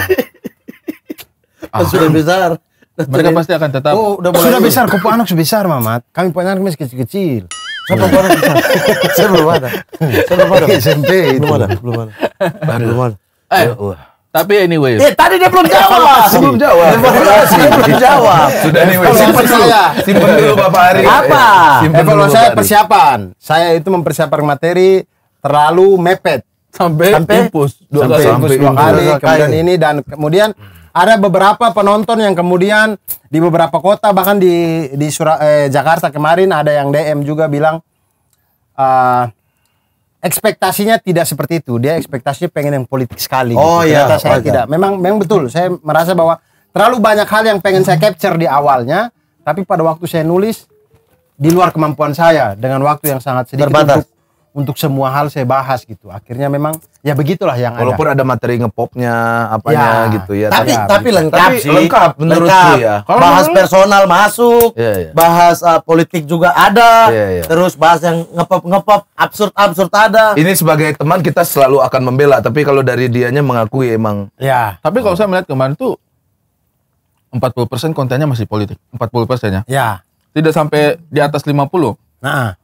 A: ah. Sudah besar. Mereka pasti akan tetap. Oh, sudah besar, kupu anak sudah besar, Mamat. Kami punya anak masih kecil-kecil. Saya belum ada. Saya belum ada. Saya belum ada. SMP itu. Belum ada. Belum ada. Belum ada. Eh, ya, tapi anyway. Eh, tadi dia belum jawab. belum jawab. Evaluasi. belum jawab. Sudah anyway. Simpan saya. Simpan dulu Bapak Ari. Apa? Simpen Evaluasi saya persiapan. Saya itu mempersiapkan materi terlalu mepet. Sampai, sampai impus dua sampai impus dua kali, kemudian ini dan kemudian ada beberapa penonton yang kemudian di beberapa kota bahkan di di Sura, eh, Jakarta kemarin ada yang DM juga bilang uh, ekspektasinya tidak seperti itu. Dia ekspektasinya pengen yang politik sekali. Gitu. Oh gitu. iya. saya wajar. tidak. Memang memang betul. Saya merasa bahwa terlalu banyak hal yang pengen saya capture di awalnya, tapi pada waktu saya nulis di luar kemampuan saya dengan waktu yang sangat sedikit untuk untuk semua hal saya bahas gitu. Akhirnya memang ya begitulah yang Walaupun ada. ada materi ngepopnya apa ya. gitu ya. Tapi tapi, tapi lengkap tapi sih. Lengkap menurut lengkap. ya. Kalau bahas personal masuk, ya, ya. bahas uh, politik juga ada. Ya, ya. Terus bahas yang ngepop-ngepop absurd-absurd ada. Ini sebagai teman kita selalu akan membela, tapi kalau dari dianya mengakui emang. Ya. Tapi kalau saya melihat kemarin tuh 40% kontennya masih politik. 40% persennya. Ya. Tidak sampai di atas 50. Nah.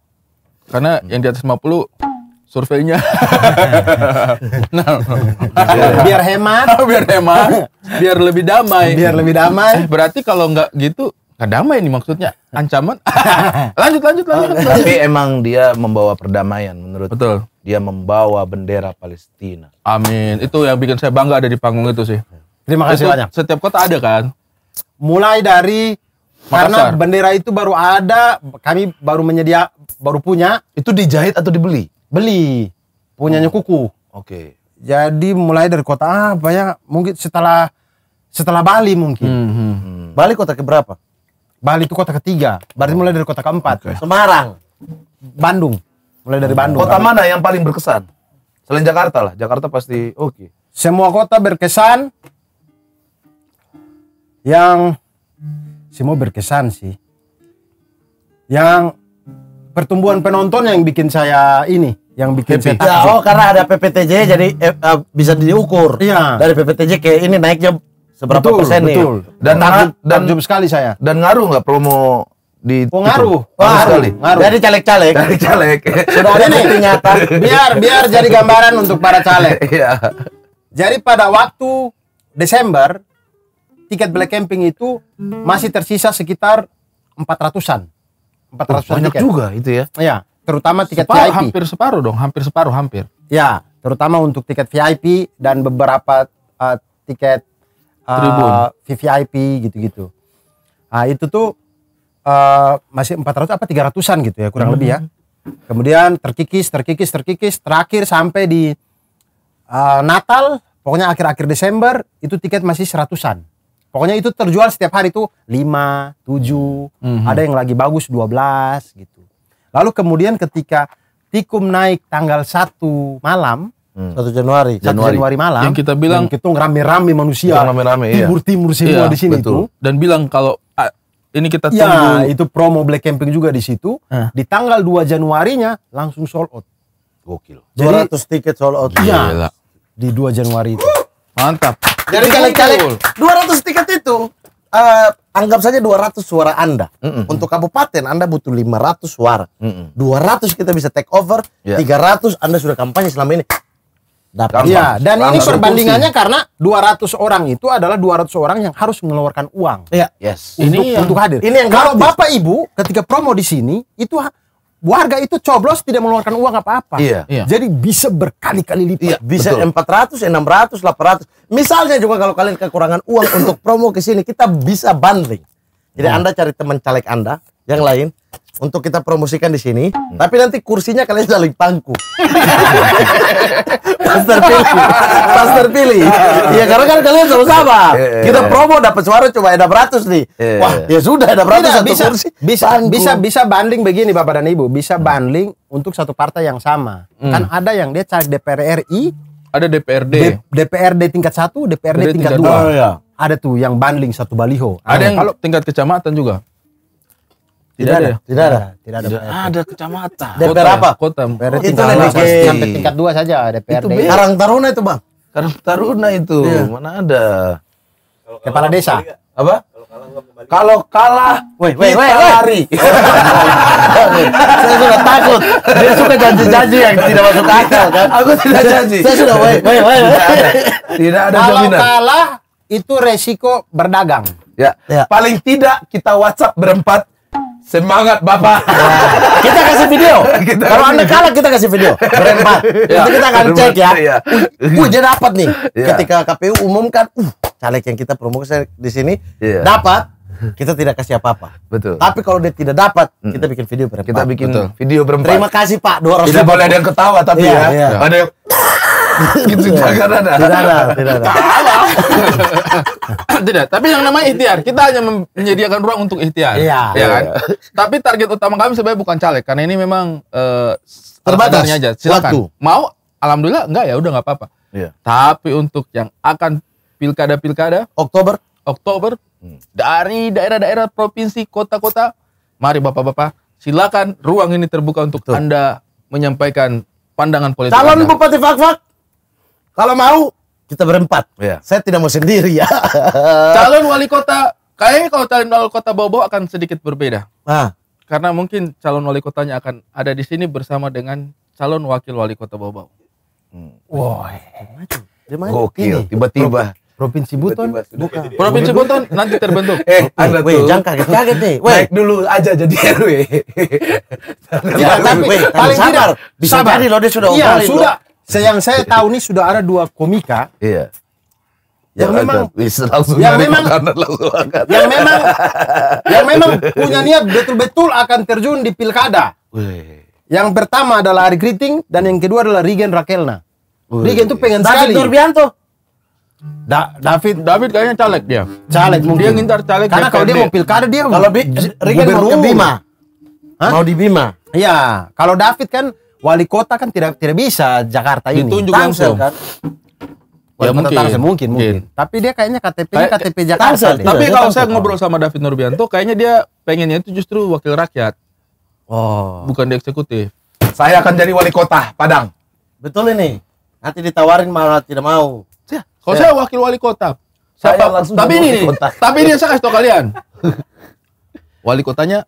A: Karena yang di atas 50 surveinya. *laughs* nah, biar hemat, *laughs* biar hemat, biar lebih damai. Biar lebih damai. Eh, berarti kalau nggak gitu nggak damai nih maksudnya ancaman. *laughs* lanjut lanjut lanjut. Oh, tapi emang dia membawa perdamaian menurut. Betul. Dia membawa bendera Palestina. Amin. Itu yang bikin saya bangga ada di panggung itu sih. Terima kasih banyak. Setiap kota ada kan. Mulai dari Makassar. Karena bendera itu baru ada, kami baru menyedia, baru punya. Itu dijahit atau dibeli? Beli, punyanya oh. kuku. Oke. Okay. Jadi mulai dari kota apa ya? Mungkin setelah setelah Bali mungkin. Hmm, hmm, hmm. Bali kota keberapa? Bali itu kota ketiga. Berarti oh. mulai dari kota keempat. Okay. Semarang, Bandung. Mulai dari oh. Bandung. Kota mana yang paling berkesan? Selain Jakarta lah. Jakarta pasti oke. Okay. Semua kota berkesan. Yang semua berkesan sih. Yang pertumbuhan penonton yang bikin saya ini, yang bikin Happy. saya ya, takjub. oh karena ada PPTJ jadi eh, eh, bisa diukur. Iya. Dari PPTJ kayak ini naiknya seberapa betul, persen ya? betul. nih? Dan takjub, dan takjub sekali saya. Dan ngaruh nggak promo di oh, ngaruh. Ngaruh Ngaruh. Dari caleg-caleg. Dari caleg. Sudah ada nih ternyata. Biar biar jadi gambaran untuk para caleg. *laughs* Iya. Jadi pada waktu Desember tiket black hmm. camping itu masih tersisa sekitar 400-an. 400 oh, banyak tiket. juga itu ya. Iya, terutama tiket separuh, VIP. Hampir separuh dong, hampir separuh hampir. Ya, terutama untuk tiket VIP dan beberapa uh, tiket uh, Tribun. VVIP gitu-gitu. Nah, itu tuh uh, masih 400 apa 300-an gitu ya, kurang hmm. lebih ya. Kemudian terkikis, terkikis, terkikis terakhir sampai di uh, Natal, pokoknya akhir-akhir Desember itu tiket masih seratusan. Pokoknya itu terjual setiap hari itu 5, 7, mm-hmm. ada yang lagi bagus 12 gitu. Lalu kemudian ketika Tikum naik tanggal 1 malam, Hmm. 1 Januari. 1 Januari. Januari malam. Yang kita bilang yang kita rame-rame manusia. Rame-rame iya. Timur-timur semua iya, di sini betul. itu. Dan bilang kalau ah, ini kita ya, tunggu. Ya, itu promo Black Camping juga di situ. Eh. Di tanggal 2 Januarinya langsung sold out. Gokil. Jadi, 200 tiket sold out. Iya. Di 2 Januari itu. Mantap. Dari caleg-caleg 200 tiket itu uh, anggap saja 200 suara Anda. Mm -mm. Untuk kabupaten Anda butuh 500 suara. Mm -mm. 200 kita bisa take over, yeah. 300 Anda sudah kampanye selama ini. Dapat. Ya, dan ini perbandingannya karena 200 orang itu adalah 200 orang yang harus mengeluarkan uang. Iya. Yes. Untuk, ini untuk hadir. Ini yang kalau Bapak Ibu ketika promo di sini itu warga itu coblos tidak mengeluarkan uang apa-apa. Iya. iya. Jadi bisa berkali-kali lipat. Iya, bisa Betul. 400, 600, 800. Misalnya juga kalau kalian kekurangan uang untuk promo ke sini, kita bisa bundling. Jadi hmm. Anda cari teman caleg Anda, yang lain untuk kita promosikan di sini. Hmm. Tapi nanti kursinya kalian saling pangku. pas *laughs* terpilih, pas terpilih. Iya karena kan kalian sama-sama. Eh, eh, kita eh. promo dapat suara cuma ada beratus nih. Wah ya sudah ada beratus satu bisa, kursi. Bisa pangku. bisa bisa banding begini bapak dan ibu. Bisa hmm. banding untuk satu partai yang sama. Hmm. Kan ada yang dia caleg DPR RI. Ada DPRD. D, DPRD tingkat satu, DPRD DPRD tingkat, dua. Oh, iya. Ada tuh yang banding satu baliho. Ada, yang kalau tingkat kecamatan juga.
B: Tidak, ada, tidak ada, tidak ada. Tidak
A: ada, kecamatan. DPR apa? Kota. DPR itu DPR sampai tingkat dua saja dprd Itu Karang Taruna itu bang. Karang Taruna itu iya. mana ada? Kepala desa. Apa? Kalau kalah, woi, woi, woi, lari. *laughs* Saya sudah takut. Dia suka janji-janji yang tidak masuk akal kan. Aku tidak janji. Saya sudah, woi, woi, woi. Tidak ada jaminan. Kalau kalah itu resiko berdagang. Ya. ya. Paling tidak kita WhatsApp berempat Semangat Bapak. Ya, kita kasih video. *laughs* kita Kalau Anda kalah kita kasih video. Berempat. ya, Nanti kita akan cek ya. ya. dapat nih. Ya. Ketika KPU umumkan, uh, caleg yang kita promosi di sini ya. dapat, kita tidak kasih apa-apa. Betul. Tapi kalau dia tidak dapat, kita bikin video berempat. Kita bikin Betul. video berempat. Terima kasih Pak, 200. Tidak boleh ada yang ketawa tapi iya, ya. ya. ya. Ada yang *laughs* gitu ya. Tidak ada. Tidak ada. Tidak ada. tidak. Tapi yang namanya ikhtiar, kita hanya menyediakan ruang untuk ikhtiar. Iya. Ya iya, kan? Iya. Tapi target utama kami sebenarnya bukan caleg karena ini memang uh, terbatas aja. Silakan. Waktu. Mau alhamdulillah enggak ya udah nggak apa-apa. Iya. Tapi untuk yang akan pilkada-pilkada Oktober Oktober hmm. dari daerah-daerah provinsi kota-kota mari Bapak-bapak silakan ruang ini terbuka untuk Betul. Anda menyampaikan pandangan politik. Calon Bupati Fakfak kalau mau kita berempat. Yeah. Saya tidak mau sendiri ya. *laughs* calon wali kota kayaknya kalau calon wali kota Bobo akan sedikit berbeda. Ah. Karena mungkin calon wali kotanya akan ada di sini bersama dengan calon wakil wali kota Bobo. Hmm. gimana? Gimana? Gokil, tiba-tiba. Provinsi Buton, bukan. Provinsi Buton nanti terbentuk. *laughs* eh, ada tuh. Jangan jangka Kaget deh. Weh. dulu aja jadi RW. *laughs* ya, tapi weh, paling sabar. Bisa sabar. jadi loh dia sudah iya, sudah. Loh saya yang saya *laughs* tahu nih sudah ada dua komika.
B: Iya. Yang, yang memang bisa yang memang makanan, yang memang yang memang punya niat
A: betul-betul akan terjun di pilkada. Wih. Yang pertama adalah Ari Griting dan yang kedua adalah Rigen Rakelna. Wih. Rigen tuh pengen David sekali. Nurbianto. Da David David kayaknya caleg dia. Caleg mungkin. Dia ngintar caleg. Karena kalau dia mau pilkada dia kalau Rigen mau ke Bima. Hah? Mau di Bima. Iya, kalau David kan wali kota kan tidak tidak bisa Jakarta ini. Ditunjuk langsung kan. Wali ya mungkin. Tangsel, mungkin, mungkin. mungkin. Tapi dia kayaknya KTP-nya KTP Jakarta. Tangsel. Deh. Tapi kalau saya ngobrol sama David Nurbianto, kayaknya dia pengennya itu justru wakil rakyat. Oh. Bukan di eksekutif. Saya akan jadi wali kota Padang. Betul ini. Nanti ditawarin malah tidak mau. Ya, kalau saya, saya wakil wali kota. Siapa? Saya langsung tapi ini, kota. tapi ini saya kasih tau kalian. *laughs* wali kotanya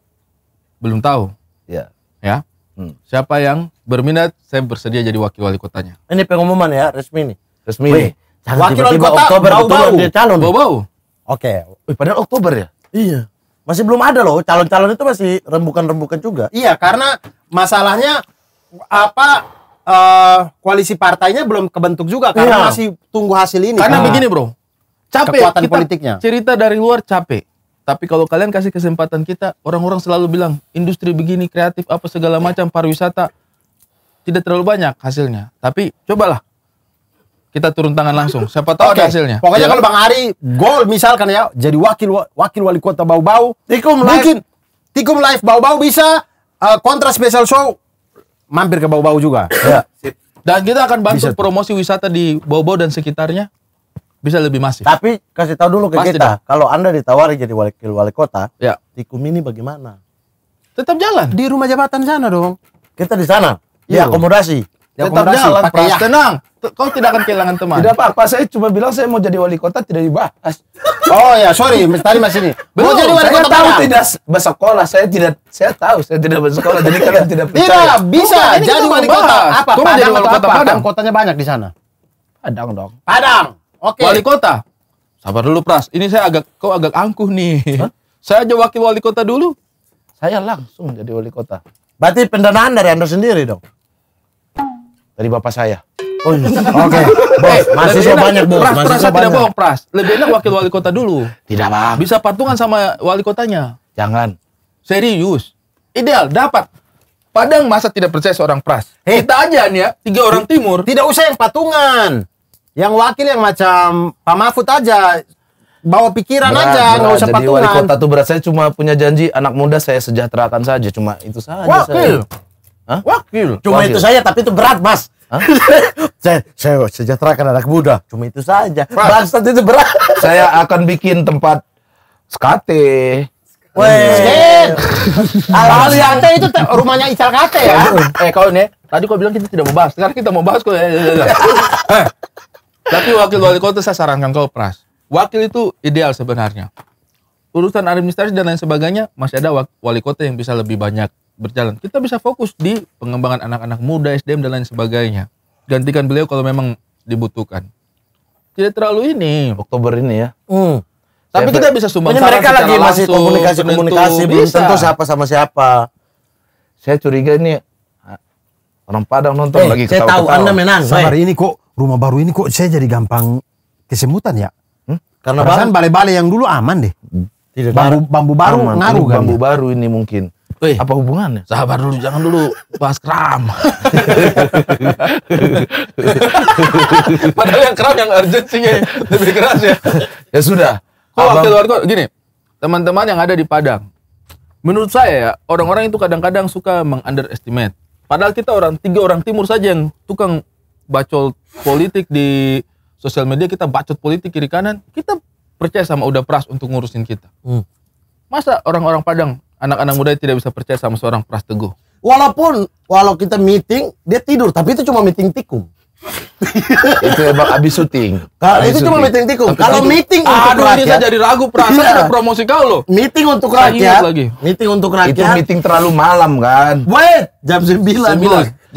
A: belum tahu. Ya. Ya. Hmm. Siapa yang berminat, saya bersedia jadi wakil wali kotanya. Ini pengumuman ya, resmi nih. Resmi Wih, nih. wakil wali kota Oktober bau bau. Dia calon. Bau bau. Oke. Okay. padahal Oktober ya? Iya. Masih belum ada loh, calon-calon itu masih rembukan-rembukan juga. Iya, karena masalahnya apa uh, koalisi partainya belum kebentuk juga karena iya. masih tunggu hasil ini. Karena nah. begini, Bro.
B: Capek kekuatan kita politiknya.
A: Cerita dari luar capek. Tapi kalau kalian kasih kesempatan kita, orang-orang selalu bilang industri begini kreatif apa segala macam pariwisata tidak terlalu banyak hasilnya. Tapi cobalah kita turun tangan langsung. Siapa tahu okay. ada hasilnya. Pokoknya ya. kalau kan? Bang Ari gol misalkan ya jadi wakil wakil wali kota Bau-Bau, Tikum live. Mungkin Tikum live Bau-Bau bisa uh, kontra special show mampir ke Bau-Bau juga. *coughs* ya. Dan kita akan bantu bisa. promosi wisata di Bau-Bau dan sekitarnya bisa lebih masif. Tapi kasih tahu dulu ke Pasti kita, kalau Anda ditawari jadi wakil wali kota, ya. Tikum ini bagaimana? Tetap jalan di rumah jabatan sana dong. Kita di sana. Ya, akomodasi. Ya Tetap jalan, Pras. Ya. Tenang, kau tidak akan kehilangan teman. Tidak apa-apa, saya cuma bilang saya mau jadi wali kota tidak dibahas. Oh ya, sorry, tadi masih ini. mau jadi wali saya kota tahu mana? tidak bersekolah, saya tidak saya tahu saya tidak bersekolah, jadi *laughs* kalian tidak percaya. Tidak, bisa Tuh, jadi wali kota. Apa? Tuh, Padang wali kota, apa? Padang kotanya banyak di sana. Padang dong. Padang. Oke. Okay. Wali kota. Sabar dulu, Pras. Ini saya agak kau agak angkuh nih. Hah? Saya aja wakil wali kota dulu. Saya langsung jadi wali kota. Berarti pendanaan dari Anda sendiri dong? dari bapak saya. Oh, iya. *laughs* Oke, okay. bos, eh, masih so banyak bos. Pras, mahasiswa tidak bohong, Pras. Lebih enak wakil wali kota dulu. Tidak apa. Bisa patungan sama wali kotanya. Jangan. Serius. Ideal, dapat. Padang masa tidak percaya seorang Pras. Hey. Eh. Kita aja nih ya, tiga orang timur. Tidak usah yang patungan. Yang wakil yang macam Pak Mahfud aja bawa pikiran berat, aja nggak usah jadi patungan. Wali kota tuh berat saya cuma punya janji anak muda saya sejahterakan saja cuma itu saja. Wakil. Saya. Hah? Wakil. Cuma Wakil. itu saja, tapi itu berat, Mas. *laughs* saya, saya sejahterakan anak muda. Cuma itu saja. Bangsat itu berat. *laughs* saya akan bikin tempat skate. Wah, kalau lihat itu rumahnya Ical Kate ya. eh kau nih, tadi kau bilang kita tidak mau bahas. Sekarang kita mau bahas kok. Eh, eh, eh. *laughs* eh, tapi wakil wali kota saya sarankan kau Pras. Wakil itu ideal sebenarnya. Urusan administrasi dan lain sebagainya masih ada wali kota yang bisa lebih banyak berjalan, kita bisa fokus di pengembangan anak-anak muda, SDM dan lain sebagainya. Gantikan beliau kalau memang dibutuhkan. Tidak terlalu ini. Oktober ini ya. Hmm. Tapi kita bisa sumbang saran mereka lagi masih komunikasi komunikasi belum tentu siapa sama siapa. Saya curiga ini ah, orang Padang nonton hey, eh, lagi ketawa-ketawa. Saya tahu Anda menang. Sabar hari eh. ini kok rumah baru ini kok saya jadi gampang kesemutan ya? Hmm? Karena Perasaan balai-balai yang dulu aman deh. Tidak bambu, bambu baru aman. ngaruh kan? Bambu baru ini mungkin. Wih, apa hubungannya? Sabar dulu, jangan dulu bahas kram. *laughs* Padahal yang kram yang urgent sih lebih keras ya. ya sudah. Kalau waktu luar kok gini, teman-teman yang ada di Padang, menurut saya ya, orang-orang itu kadang-kadang suka meng-underestimate. Padahal kita orang tiga orang timur saja yang tukang bacot politik di sosial media kita bacot politik kiri kanan kita percaya sama udah pras untuk ngurusin kita. Hmm. Masa orang-orang Padang anak-anak muda tidak bisa percaya sama seorang Pras Teguh. Walaupun walau kita meeting, dia tidur, tapi itu cuma meeting tikum. *laughs* itu emang abis syuting. Nah, itu cuma meeting tikum. Kalau meeting untuk aduh, rakyat, ini saya jadi ragu perasaan iya. ada promosi kau loh. Meeting untuk rakyat. Lagi. Meeting untuk rakyat. Itu meeting terlalu malam kan. Wait, jam 9. 9.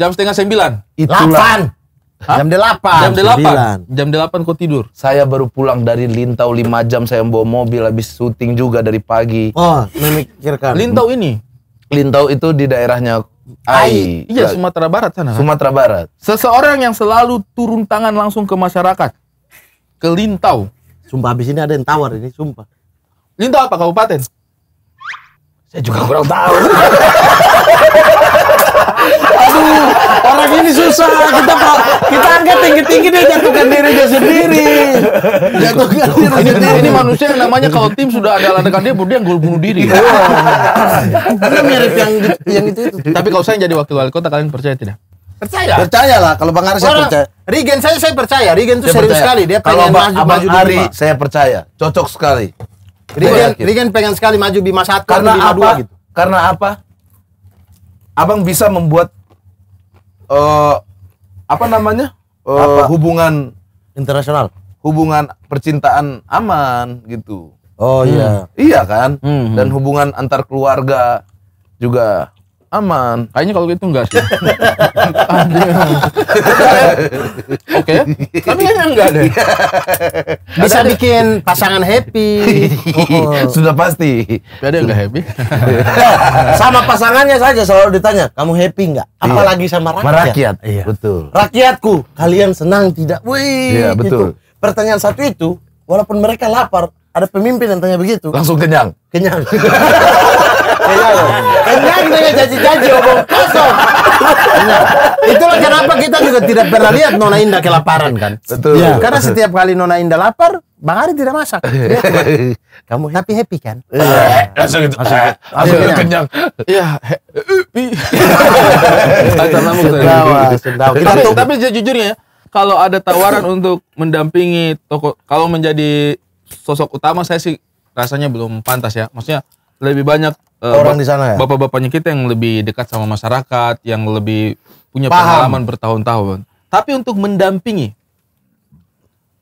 A: Jam setengah 9. Itu 8. Hah? Jam delapan, Jam delapan, Jam delapan kau tidur. Saya baru pulang dari Lintau lima jam saya bawa mobil habis syuting juga dari pagi. Oh, memikirkan. Lintau ini. Lintau itu di daerahnya Ai. Iya, Sumatera Barat sana. Sumatera Barat. Seseorang yang selalu turun tangan langsung ke masyarakat. Ke Lintau. Sumpah habis ini ada yang tawar ini, sumpah. Lintau apa kabupaten? Saya juga kurang tahu. *laughs*
B: Aduh, orang ini susah. Kita kita angkat tinggi-tinggi dia jatuhkan diri dia sendiri.
A: Jatuhkan diri ini, sendiri. Ini manusia yang namanya kalau tim sudah ada ledakan dia, dia gol bunuh diri. Iya. Ini mirip yang gitu, yang itu, Tapi kalau saya jadi wakil wali kota kalian percaya tidak? Percaya. Percaya lah kalau Bang Ari saya percaya. Regen saya saya percaya. Regen tuh serius sekali dia kalau pengen maju Ari saya percaya. Cocok sekali. Regen Regen pengen sekali maju Bima 1 karena Bima apa? gitu. Karena apa? abang bisa membuat uh, apa namanya uh, apa? hubungan internasional hubungan percintaan aman gitu oh iya hmm. iya kan hmm. hmm. dan hubungan antar keluarga juga aman. Kayaknya kalau gitu enggak sih. *laughs* Oke. Tapi kayaknya enggak deh. Bisa ada, bikin pasangan happy. Oh, oh. *laughs* Sudah pasti. Ada enggak happy? *laughs* sama pasangannya saja selalu ditanya, "Kamu happy enggak?" Iya. Apalagi iya. sama rakyat. rakyat. Iya. Betul. Rakyatku, kalian senang tidak? Wih. Iya, gitu. betul. Gitu. Pertanyaan satu itu, walaupun mereka lapar, ada pemimpin yang tanya begitu. Langsung kenyang. Kenyang. Kenyang iya, iya. dengan janji-janji omong
B: kosong. Nah, itulah kenapa kita juga tidak pernah lihat Nona Indah kelaparan
A: kan. Betul. Ya. Karena setiap kali Nona Indah lapar, Bang Ari tidak masak. Ya, *laughs* kamu happy happy kan? Iya. Langsung itu. Langsung, eh, kenyang. Iya. Sendawa, Tapi, tapi jujurnya ya, kalau ada tawaran untuk mendampingi toko, kalau menjadi sosok utama saya sih rasanya belum pantas ya. Maksudnya lebih banyak uh, orang di sana ya. Bapak-bapaknya kita yang lebih dekat sama masyarakat, yang lebih punya Paham. pengalaman bertahun-tahun. Tapi untuk mendampingi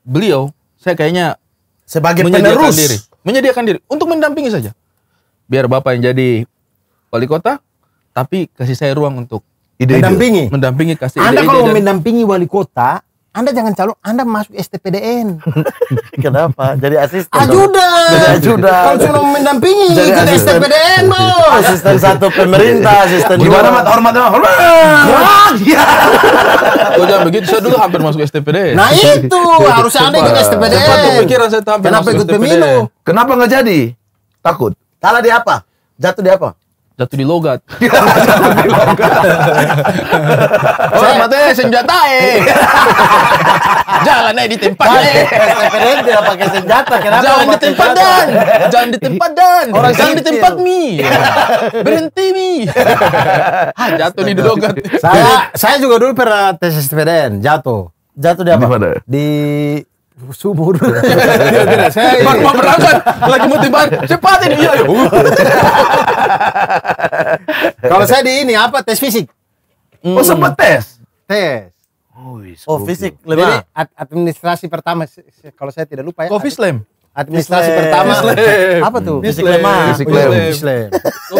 A: beliau, saya kayaknya sebagai menyediakan penerus diri, menyediakan diri untuk mendampingi saja. Biar bapak yang jadi wali kota, tapi kasih saya ruang untuk ide -ide. mendampingi. Mendampingi kasih Anda ide -ide kalau dan... mendampingi wali kota, anda jangan calon, Anda masuk STPDN. *laughs* Kenapa? Jadi asisten. Ajudan. Jadi ajudan. Kalau cuma mendampingi Jadi asisten, STPDN, Bos. Asisten satu pemerintah, asisten Gimana, Mat? Hormat, hormat. Hormat. Ya. Kau jangan begitu. Saya dulu hampir masuk STPDN. Nah, *laughs* itu. harus Anda ikut STPDN. tuh kepikiran saya hampir Kenapa ikut pemilu? Kenapa nggak jadi? Takut. Salah di apa? Jatuh di apa? jatuh di logat. Oh,
B: *laughs* *laughs* Saya matanya senjata eh.
A: *laughs* Jangan eh di tempat eh. SPDN tidak pakai senjata. Kenapa Jangan di tempat dan. Jangan di tempat dan. Orang Jangan di tempat mi. Berhenti mi. ah, jatuh di logat. Saya saya juga dulu pernah tes SPDN jatuh. Jatuh di apa? Di, di sumur. *laughs* Iya, iya, iya. saya Pak mau berangkat lagi mau tiba cepat ini ya. *laughs* Kalau saya di ini apa tes fisik? Oh hmm. sempat tes. Tes. Oh, oh fisik lebih Jadi, nah. administrasi pertama kalau saya tidak lupa ya. Kovis slam. Administrasi pertama. Apa tuh? Fislem. Fislem.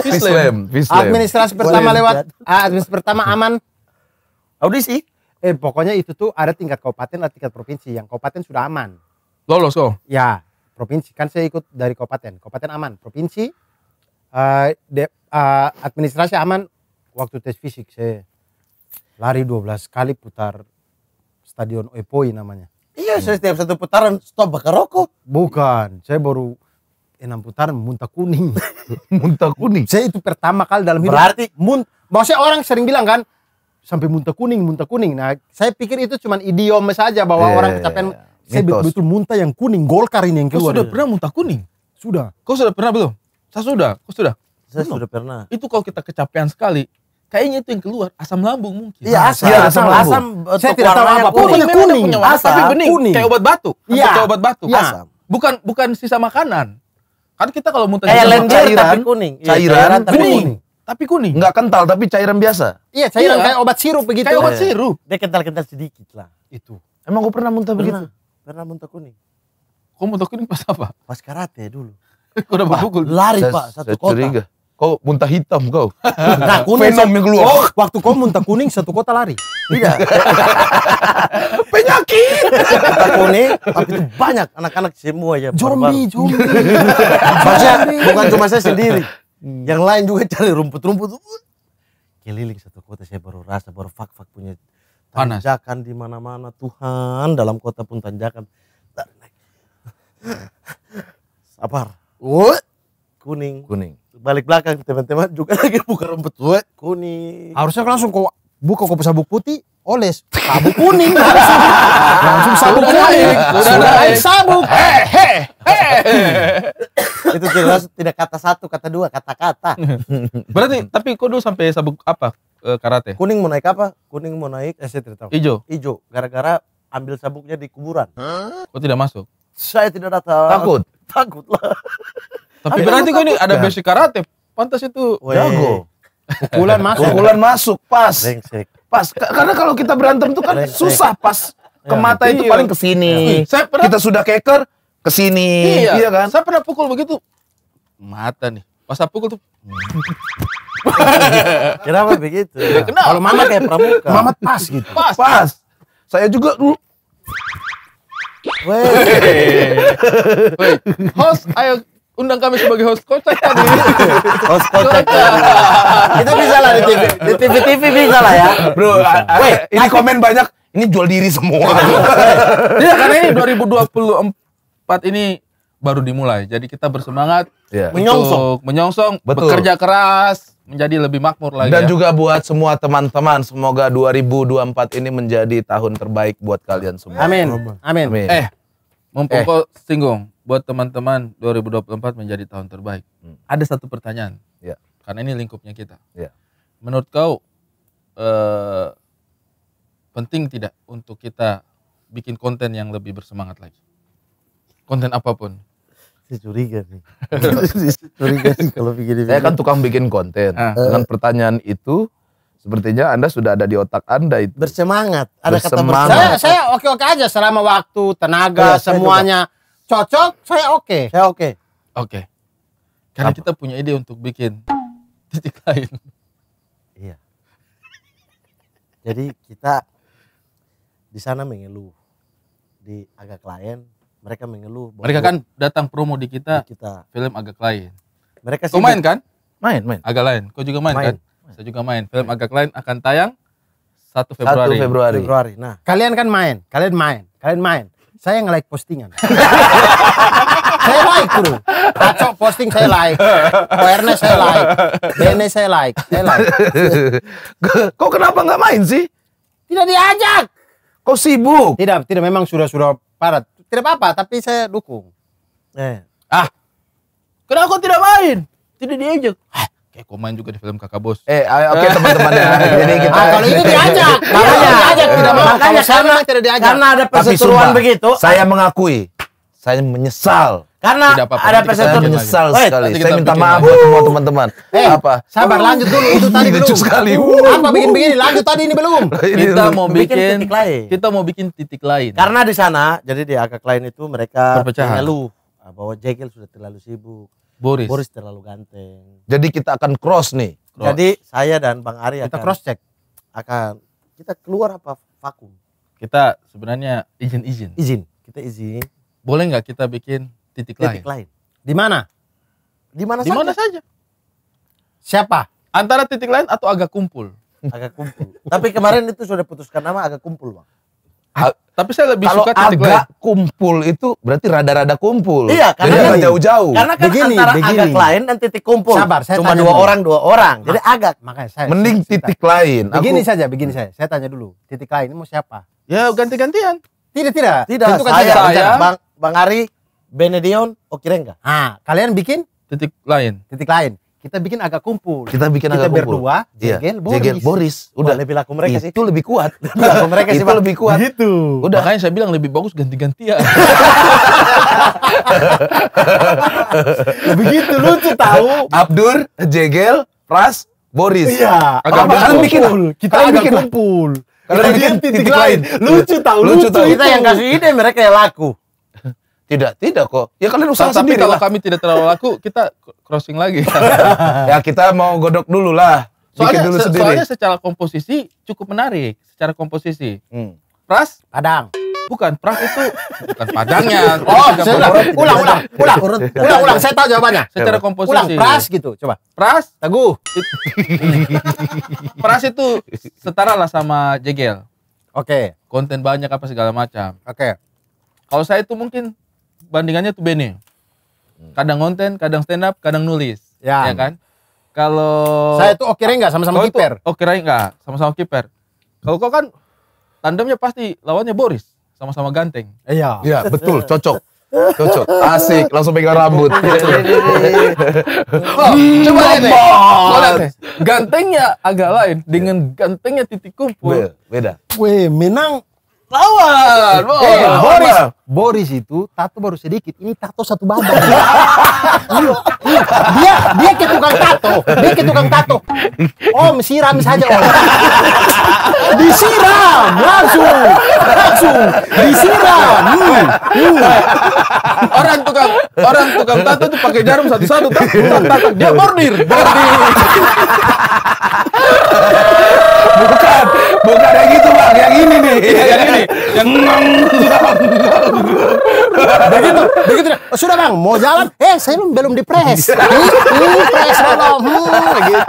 A: Fislem. Fislem. Administrasi pertama lewat ah, administrasi pertama aman. Audisi eh pokoknya itu tuh ada tingkat kabupaten ada tingkat provinsi yang kabupaten sudah aman lolos kok oh. ya provinsi kan saya ikut dari kabupaten kabupaten aman provinsi uh, de, uh, administrasi aman waktu tes fisik saya lari 12 kali putar stadion Epoi namanya iya saya setiap satu putaran stop bakar rokok bukan saya baru enam putaran muntah kuning *laughs* muntah kuning saya itu pertama kali dalam hidup berarti mun maksudnya orang sering bilang kan sampai muntah kuning, muntah kuning. Nah, saya pikir itu cuma idiom saja bahwa yeah, orang iya, kecapean. Yeah, yeah. Saya betul-betul muntah yang kuning, Golkar ini yang keluar. Kau sudah pernah muntah kuning? Sudah. Kau sudah pernah belum? Saya sudah. Kau sudah? Saya belum. sudah pernah. Itu kalau kita kecapean sekali, kayaknya itu yang keluar asam lambung mungkin. Iya, ah, asam, ya, asam, asam, asam, eh, saya tidak tahu apa. Kuning, kuning, kuning. asam, tapi bening, kuning. kayak obat batu Iya. Kayak obat batu Ya. Asam. Bukan bukan sisa makanan. Kan kita kalau muntah eh, sisa lendir, makanan, iya, cairan, tapi kuning. cairan tapi kuning. Tapi kuning. Enggak kental, tapi cairan biasa. Iya, cairan iya. kayak obat sirup begitu. Kayak obat iya. sirup. Dia kental-kental sedikit lah. Itu. Emang gue pernah muntah pernah. begitu? Pernah muntah kuning. Kok muntah kuning pas apa? Pas karate dulu. Kau *laughs* udah berpukul. Lari pak, satu saya kota. Curiga. Kau muntah hitam kau. Nah, *laughs* kuning. Venom yang keluar. Oh, waktu kau muntah kuning satu kota lari. Iya. *laughs* Penyakit. Muntah kuning, tapi itu banyak anak-anak semua ya. Zombie, zombie. Maksudnya bukan cuma saya sendiri. Hmm. Yang lain juga cari rumput-rumput. Keliling satu kota saya baru rasa baru fak-fak punya tanjakan di mana-mana Tuhan dalam kota pun tanjakan. Sabar. What? Kuning. Kuning. Balik belakang teman-teman juga *laughs* lagi buka rumput what? kuning. Harusnya langsung kau buka kopi sabuk putih oles sabuk *laughs* kuning langsung sabuk kuning sudah naik sabuk hehehe *laughs* itu jelas tidak kata satu kata dua kata kata *laughs* berarti tapi kok dulu sampai sabuk apa eh, karate kuning mau naik apa kuning mau naik eh, saya tidak tahu hijau hijau gara-gara ambil sabuknya di kuburan huh? kok oh, tidak masuk saya tidak datang takut takut lah *laughs* tapi berarti kok ini ada basic karate pantas itu Wey. jago pukulan masuk pukulan masuk pas Rengsek. pas karena kalau kita berantem itu kan Rengsek. susah pas ke mata itu iya. paling ke sini. Iya. Kita sudah keker, sini iya, iya kan saya pernah pukul begitu mata nih pas saya pukul tuh hmm. *laughs* kenapa begitu ya? kenapa? kalau mama kayak pramuka mama pas gitu pas, pas. saya juga dulu Weh. Weh. Host, ayo undang kami sebagai host kocak tadi. host kocak. kita bisa lah di TV, di TV TV bisa lah ya. Bro, Wey, ini komen banyak ini jual diri semua. Iya karena ini 2024 ini baru dimulai. Jadi kita bersemangat iya. untuk menyongsong, menyongsong, Betul. bekerja keras, menjadi lebih makmur lagi. Dan ya. juga buat semua teman-teman, semoga 2024 ini menjadi tahun terbaik buat kalian semua. Amin. Amin. Amin. Eh, mumpung eh. singgung, buat teman-teman 2024 menjadi tahun terbaik. Hmm. Ada satu pertanyaan. Ya. Karena ini lingkupnya kita. Ya. Menurut kau eh, penting tidak untuk kita bikin konten yang lebih bersemangat lagi? konten apapun? Saya curiga nih. *laughs* curiga sih kalau begini. Saya kan tukang bikin konten. Ah. Dengan pertanyaan itu, sepertinya Anda sudah ada di otak Anda itu. Bersemangat. Ada bersemangat. kata bersemangat. Saya, oke oke-oke aja selama waktu, tenaga, ya, semuanya saya cocok, saya oke. Saya oke. Oke. Karena Apa? kita punya ide untuk bikin *laughs* titik lain. Iya. Jadi kita di sana mengeluh di agak klien mereka mengeluh. Bahwa mereka kan datang promo di kita, di kita. film agak lain. Mereka sih. main kan? Main, main. Agak lain. Kau juga main, main. kan? Main. Saya juga main. Film main. agak lain akan tayang 1 Februari. 1 Februari. Februari. Nah, kalian kan main, kalian main, kalian main. Saya nge-like postingan. *laughs* saya like bro. Kacau posting saya like. Koerne saya like. Bene saya like. Saya like. *laughs* Kok kenapa nggak main sih? Tidak diajak. Kok sibuk? Tidak, tidak memang sudah sudah parat tidak apa-apa tapi saya dukung eh. ah kenapa kau tidak main tidak diajak Eh, kayak kau main juga di film kakak bos eh ah, oke okay, eh. teman-teman ya *laughs* jadi kita ah, kalau itu diajak iya, kalau iya. diajak tidak mau makanya karena tidak diajak karena ada perseteruan begitu saya mengakui saya menyesal karena apa -apa. ada presenter menyesal lagi. sekali. Saya minta maaf buat semua teman-teman. Eh, apa? Sabar lanjut dulu itu tadi belum. sekali. Apa bikin begini lanjut tadi ini belum. Kita mau bikin titik lain. Kita mau bikin titik lain. Karena di sana jadi di akak lain itu mereka perpecahan. Nah, bahwa Jekyll sudah terlalu sibuk. Boris. Boris terlalu ganteng. Jadi kita akan cross nih. Cross. Jadi saya dan Bang Ari kita akan, cross check. Akan kita keluar apa vakum? Kita sebenarnya izin izin. Izin. Kita izin. Boleh nggak kita bikin titik, titik lain. lain. Di mana? Di mana saja? Di mana saja. Siapa? Antara titik lain atau agak kumpul. Agak kumpul. tapi kemarin itu sudah putuskan nama agak kumpul, Bang. A tapi saya lebih Kalo suka titik agak lain. kumpul itu berarti rada-rada kumpul. Iya, karena Jadi kan jauh-jauh. Karena kan begini, antara begini. agak lain dan titik kumpul. Sabar, saya cuma dua dulu. orang, dua orang. Jadi agak. Makanya saya. Mending saya, titik saya. lain. Begini aku... saja, begini saya. Saya tanya dulu, titik lain ini mau siapa? Ya ganti-gantian. Tidak, tidak. Tidak. saya, saya, saya, Bang Bang Ari Benedion, Okirenga. Oh, ah, kalian bikin titik lain. Titik lain. Kita bikin agak kumpul. Kita bikin agak berdua, kumpul. Kita berdua, Jegel, Boris. Jegel, Boris. Udah Wah, lebih laku mereka itu sih. Itu lebih kuat. *laughs* laku mereka sih, Itu lebih kuat. Gitu. Udah. Makanya saya bilang lebih bagus ganti-gantian. ganti *laughs* Begitu lucu tahu. Abdur, Jegel, Ras, Boris. Iya. Agak oh, kalian bikin Kita agak bikin kumpul. Kalian bikin titik, lain. Lucu tahu, lucu, lucu tahu. Kita yang kasih ide mereka yang laku. Tidak, tidak kok. Ya kalian usaha Tapi kalau lah. kami tidak terlalu laku, kita crossing lagi. *laughs* ya kita mau godok dulu lah. Soalnya, dulu se sendiri. soalnya secara komposisi cukup menarik. Secara komposisi. Hmm. Pras? Padang. Bukan, Pras itu bukan Padangnya. *laughs* oh, ulang, ulang, ulang, ulang, ulang, ulang. Saya tahu jawabannya. Secara komposisi. Ulang, Pras gitu, coba. Pras? Teguh. *laughs* pras itu setara lah sama Jegel. Oke. Okay. Konten banyak apa segala macam. Oke. Okay. Kalau saya itu mungkin bandingannya tuh Bene. Hmm. Kadang konten, kadang stand up, kadang nulis. Ya, ya kan? Kalau saya tuh oke enggak sama-sama kiper. Oke enggak, sama-sama kiper. Kalau kau kan tandemnya pasti lawannya Boris, sama-sama ganteng. Iya. Iya, betul, cocok. Cocok, asik, langsung pegang rambut. *laughs* Iya, iya, iya, oh, hmm, coba lihat deh. Gantengnya agak lain dengan gantengnya titik kumpul. Beda. Weh, menang. lawan. Hey, eh, Boris, Boris itu tato baru sedikit, ini tato satu badan. *laughs* Iya, iya, dia dia ke tukang tato, dia ke tukang tato. Om siram saja om. Disiram langsung, langsung disiram. Hmm. Hmm. Orang tukang orang tukang tato tuh pakai jarum satu-satu, tato. tato dia bordir, bordir. bukan, bukan gitu, iya, iya, yang itu bang, yang hmm. ini nih, yang ini, yang ngang, begitu begitu sudah bang mau jalan eh saya belum dipres hmm, press belum hmm, gitu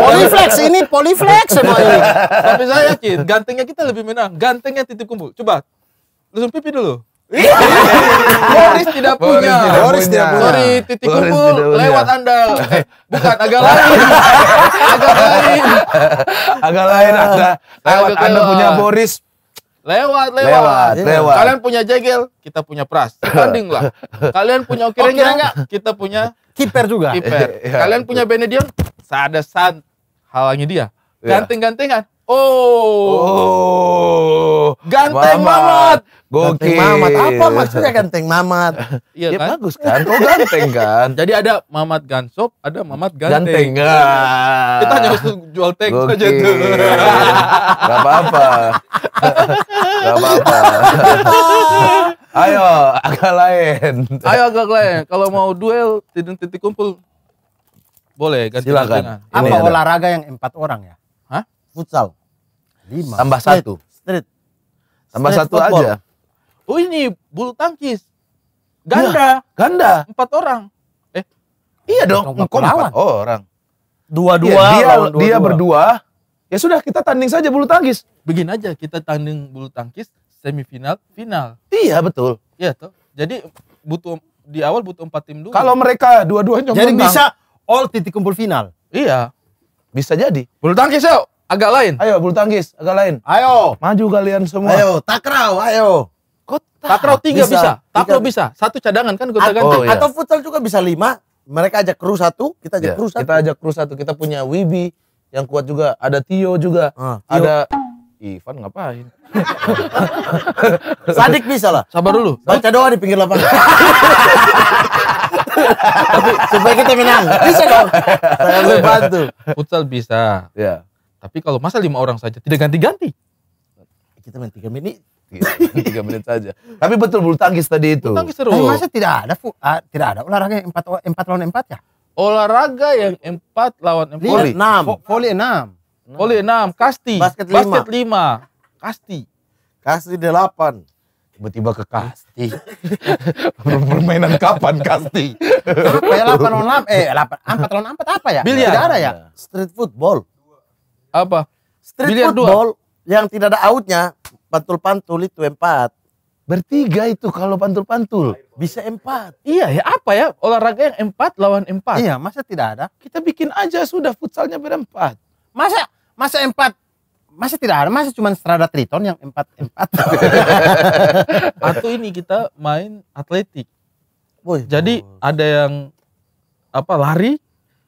B: poliflex ini poliflex semua ini tapi saya
A: yakin gantengnya kita lebih menang gantengnya titip kumpul coba langsung pipi dulu Boris tidak punya. Boris tidak punya. Sorry, titik kumpul lewat Anda. Eh, bukan agak lain. *laughs* agak lain. agak lain Anda. Lewat Anda punya Boris Lewat, lewat, lewat, iya. lewat. Kalian punya jegel, kita punya pras. Tanding lah. *laughs* Kalian punya okay enggak? Kita punya kiper juga. *laughs* Kiper. Iya, iya. Kalian punya Benedion, ada san halangi dia. Ganteng-gantengan. Oh. oh. Ganteng banget. Gokil. Ganteng Mamat. Apa maksudnya *laughs* ganteng Mamat? Iya ya, kan? bagus kan? Oh ganteng kan? *laughs* Jadi ada Mamat Gansop, ada Mamat Ganteng. Ganteng. Kan? Kita hanya jual teks aja tuh. *laughs* Gak apa-apa. Gak apa-apa. Ayo, agak lain. Ayo agak lain. Kalau mau duel, titik titik kumpul. Boleh, ganti Silakan. Apa ada. olahraga yang empat orang ya? Hah? Futsal. Lima. Tambah satu. Street.
B: Tambah satu aja.
A: Oh ini bulu tangkis. Iya, ganda. Ya, ganda. Empat orang. Eh. Iya dong. Empat, empat, orang. Dua-dua. Ya, dia, dua, dia dua. berdua. Ya sudah kita tanding saja bulu tangkis. begin aja kita tanding bulu tangkis semifinal final. Iya betul. Iya tuh Jadi butuh di awal butuh empat tim dulu. Kalau mereka dua-duanya Jadi bisa all titik kumpul final. Iya. Bisa jadi. Bulu tangkis yuk agak lain. Ayo bulu tangkis agak lain. Ayo. Maju kalian semua. Ayo takraw ayo. Kok Takraw tiga bisa. bisa. Takraw bisa. Satu cadangan kan kota ganti. Oh, iya. Atau futsal juga bisa lima. Mereka ajak kru satu, kita ajak yeah. kru satu. Kita ajak kru satu. Kita punya Wibi yang kuat juga. Ada Tio juga. Uh, Tio. Ada Ivan ngapain? *laughs* Sadik bisa lah. Sabar dulu. Baca doa di pinggir lapangan. tapi supaya kita menang. Bisa dong. Saya bantu. Futsal bisa. Ya. Tapi kalau masa lima orang saja tidak ganti-ganti. Kita main tiga menit gitu. *laughs* tiga menit saja. Tapi betul bulu tangkis tadi itu. Bulu tangkis seru. Tapi eh, masa tidak ada uh, tidak ada olahraga yang empat empat lawan empat ya? Olahraga yang empat lawan empat. Voli enam. Voli enam. Voli enam. Kasti. Basket lima. Basket lima. Kasti. Kasti delapan tiba-tiba ke kasti. *laughs* Permainan kapan kasti? Kayak 8 lawan 8, eh 8, 4 lawan empat apa ya? Biliar. Tidak ada ya? Street football. Apa? Street football yang tidak ada outnya, pantul-pantul itu empat. Bertiga itu kalau pantul-pantul. Bisa empat. Iya ya apa ya olahraga yang empat lawan empat. Iya masa tidak ada? Kita bikin aja sudah futsalnya berempat. Masa masa empat masa tidak ada masa cuma Strada Triton yang empat empat. *laughs* Atau ini kita main atletik. Boy, Jadi boy. ada yang apa lari,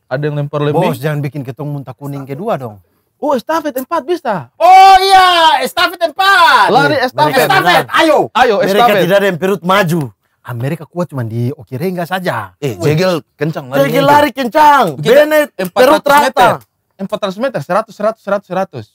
A: ada yang lempar lebih. Bos jangan bikin ketung muntah kuning kedua dong. Oh, estafet empat bisa. Oh iya, estafet empat. Lari estafet. Mereka estafet, benar. ayo. Ayo, estafet. Mereka tidak ada yang perut maju. Amerika kuat cuma di Okirenga saja. Eh, Jegel kencang lari. Jegel gitu. lari kencang. Bennett perut rata. 400 meter, 100, seratus seratus seratus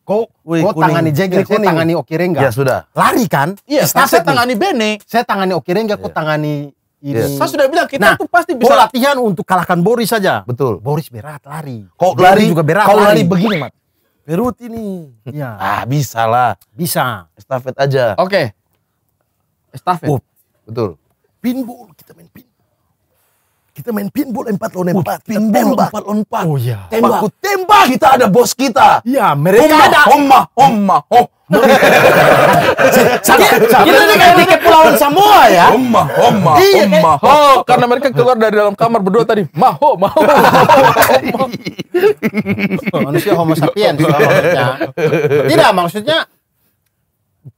A: Kau, Wih, kau tangani Jegel, kau tangani Okirenga. Ya sudah. Lari kan? Iya, saya tangani Bennett Saya tangani Okirenga, kau iya. tangani Yes. Iya. Saya hmm. sudah bilang kita nah, tuh pasti bisa latihan untuk kalahkan Boris saja. Betul. Boris berat lari. Kok lari juga berat. Kau lari, lari begini, Mat. berut ini. Hmm. Iya. ah, bisa lah. Bisa. Estafet aja. Oke. Okay. Estafet. Oh. Betul. Pinball, kita main pin. Kita main pinball empat lawan empat. Pinball empat lawan empat. Oh iya. Tembak. tembak. Kita ada bos kita. Iya, mereka ada. Oma, Oma, oh. Iya, kita ini kayak di kepulauan semua ya. Oma, oma, iya, kan? oma. Oh, karena mereka keluar dari dalam kamar berdua tadi. Maho, maho. Manusia homo sapiens Tidak, maksudnya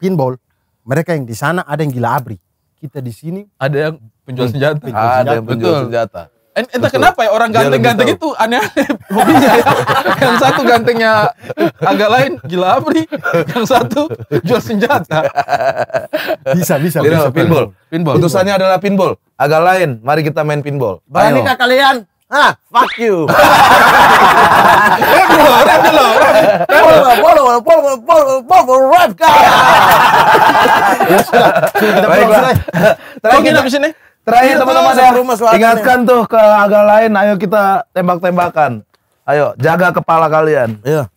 A: pinball. Mereka yang di sana ada yang gila abri. Kita di sini ada yang penjual hmm. senjata. Ada yang penjual senjata. Entah Betul. kenapa ya orang ganteng-ganteng itu aneh-aneh hobinya ya. *laughs* yang satu gantengnya agak lain gila Apri. yang satu jual senjata. Bisa bisa. Lira, bisa pinball. Pinball. Putusannya adalah pinball. Agak lain. Mari kita main pinball. Beranikah kalian? Ah, fuck you. *laughs* Rap dulu, rap dulu. Polo, polo, polo, polo, polo, rap, guys. Baiklah. Terakhir kita di sini. Terakhir iya, teman-teman ya, ingatkan ya. tuh ke agak lain, ayo kita tembak-tembakan. Ayo, jaga kepala kalian. Iya.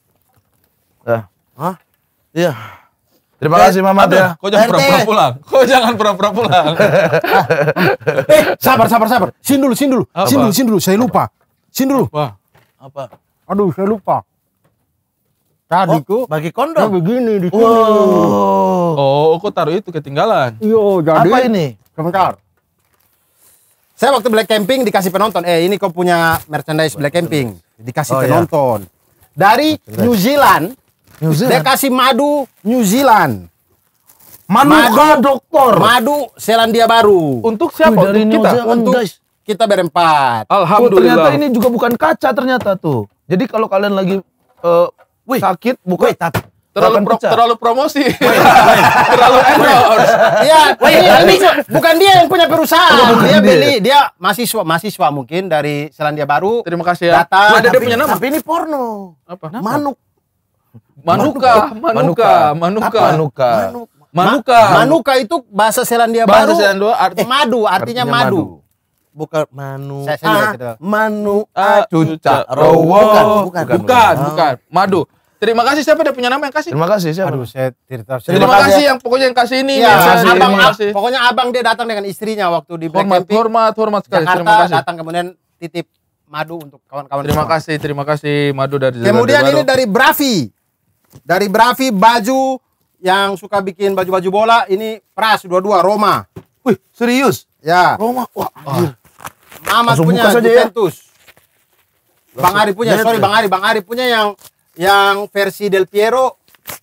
A: Ya. Hah? Iya.
B: Terima kasih eh, Mamat ya. Kok jangan pura-pura pulang.
A: Kok jangan pura-pura pulang. *laughs* eh, sabar, sabar, sabar. Sin dulu, sin dulu. Apa? dulu, sin dulu. Saya lupa. Sin dulu. Apa? Apa? Aduh, saya lupa. Tadi oh, bagi kondom. begini di sini. Oh. oh, kok taruh itu ketinggalan. Iya, jadi. Apa ini? Sebentar. Saya waktu Black Camping dikasih penonton, eh ini kau punya merchandise Black Camping, dikasih oh, iya. penonton. Iya. Dari New Zealand, New Zealand, dia kasih madu New Zealand. Manuka madu, dokter. Madu Selandia Baru. Untuk siapa? Dari untuk kita. Zealand, untuk guys. kita berempat. Oh, Alhamdulillah. ternyata ini juga bukan kaca ternyata tuh. Jadi kalau kalian lagi uh, wih, sakit buka. wih, tapi terlalu pro, terlalu promosi *laughs*
B: terlalu endorse ya ini bukan dia yang punya perusahaan oh, dia beli
A: dia mahasiswa mahasiswa mungkin dari Selandia Baru terima kasih ya datang ada dia punya nama tapi ini porno apa nama? manuk manuka manuka manuka manuka manuka manuka itu bahasa Selandia bahasa Baru Selandia arti, eh, madu artinya, artinya madu. madu bukan manu saya, saya ah, gitu. manu cuca ah, rowo bukan bukan bukan, bukan. bukan. madu Terima kasih siapa yang punya nama yang kasih? Terima kasih siapa? Aduh, saya Tirta. Terima, terima kasih yang pokoknya yang kasih ini. Ya, ya. kasih abang, ini. Kasih. Pokoknya abang dia datang dengan istrinya waktu di Black hormat, Camping. Hormat, hormat sekali. Jakarta, terima kasih. datang kemudian titip madu untuk kawan-kawan. Terima semua. kasih, terima kasih madu dari Kemudian dari ini dari Bravi. Dari Bravi baju yang suka bikin baju-baju bola ini Pras dua-dua Roma. Wih, serius? Ya. Roma. Wah, anjir. Mamat punya ya. Juventus. Ya. Bang Ari punya, sorry Bang Ari, Bang Ari punya yang yang versi Del Piero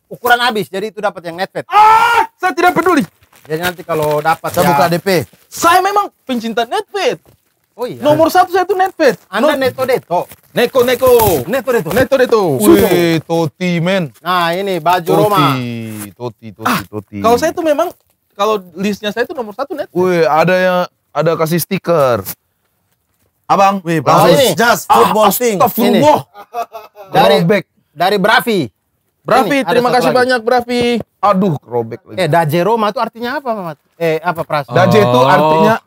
A: ukuran habis jadi itu dapat yang netpad ah saya tidak peduli jadi nanti kalau dapat saya ya. buka DP saya memang pencinta netpad Oh iya. Nomor satu saya itu netpad. Anda no. neto deto. Neko neko. Neto deto. Neto deto. Wih, toti men. Nah ini baju toti, Roma. Toti, toti, ah, toti. Kalau saya itu memang kalau listnya saya itu nomor satu netpad. Wih, ada yang ada kasih stiker. Abang, Wih, langsung ini. just football ah, thing. Ini. Dari back dari Bravi. Bravi, Ini, terima kasih lagi. banyak Bravi. Aduh, robek lagi. Eh, Dajero mah itu artinya apa, Mamat? Eh, apa pras? Oh. Daje itu oh. artinya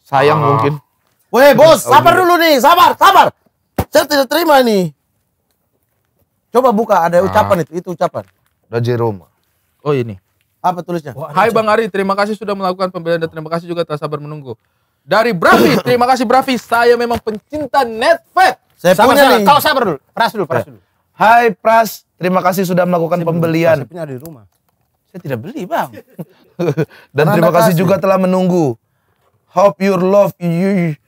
A: sayang oh. mungkin. Weh, Bos, oh, iya. sabar dulu nih, sabar, sabar. Saya tidak terima nih. Coba buka ada ah. ucapan itu, itu ucapan. Dajero Roma. Oh, ini. Apa tulisnya? Wah, Hai Bang Ari, terima kasih sudah melakukan pembelian dan terima kasih juga telah sabar menunggu. Dari Bravi, terima kasih Bravi. Saya memang pencinta Netflix. Saya Sama punya nih. Kalau sabar dulu, pras dulu, pras ya. dulu. Hai Pras, terima kasih sudah melakukan pembelian. Saya punya di rumah. Saya tidak beli bang. *laughs* Dan terima kasih, juga telah menunggu. Hope your love you.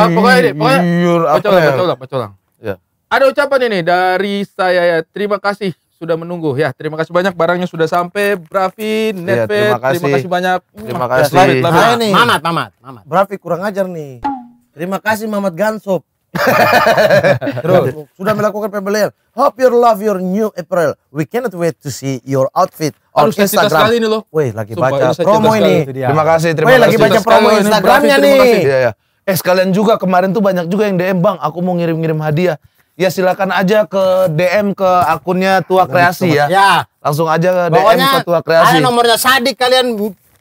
A: Apa ah, pokoknya ini, pokoknya. Baca ulang, baca ulang, baca ulang. Ya. Ada ucapan ini dari saya ya. Terima kasih sudah menunggu ya. Terima kasih banyak barangnya sudah sampai. Bravi, netpet. ya, terima, kasih. terima kasih banyak. Terima kasih. Ya, Mamat, Mamat, Mamat. Bravi kurang ajar nih. Terima kasih Mamat Gansop. *laughs* Terus sudah melakukan pembelian. Hope you love your new apparel. We cannot wait to see your outfit on Aduh, Instagram. sekali ini loh. Wih, lagi Sumpah, baca promo ini. Terima kasih, terima Wih, kasih. lagi baca promo Instagramnya nih. Ya, ya. Eh sekalian juga kemarin tuh banyak juga yang DM bang, aku mau ngirim-ngirim hadiah. Ya silakan aja ke DM ke akunnya Tua Kreasi ya. Ya. Langsung aja ke DM Pokoknya, ke Tua Kreasi. Ada nomornya Sadik kalian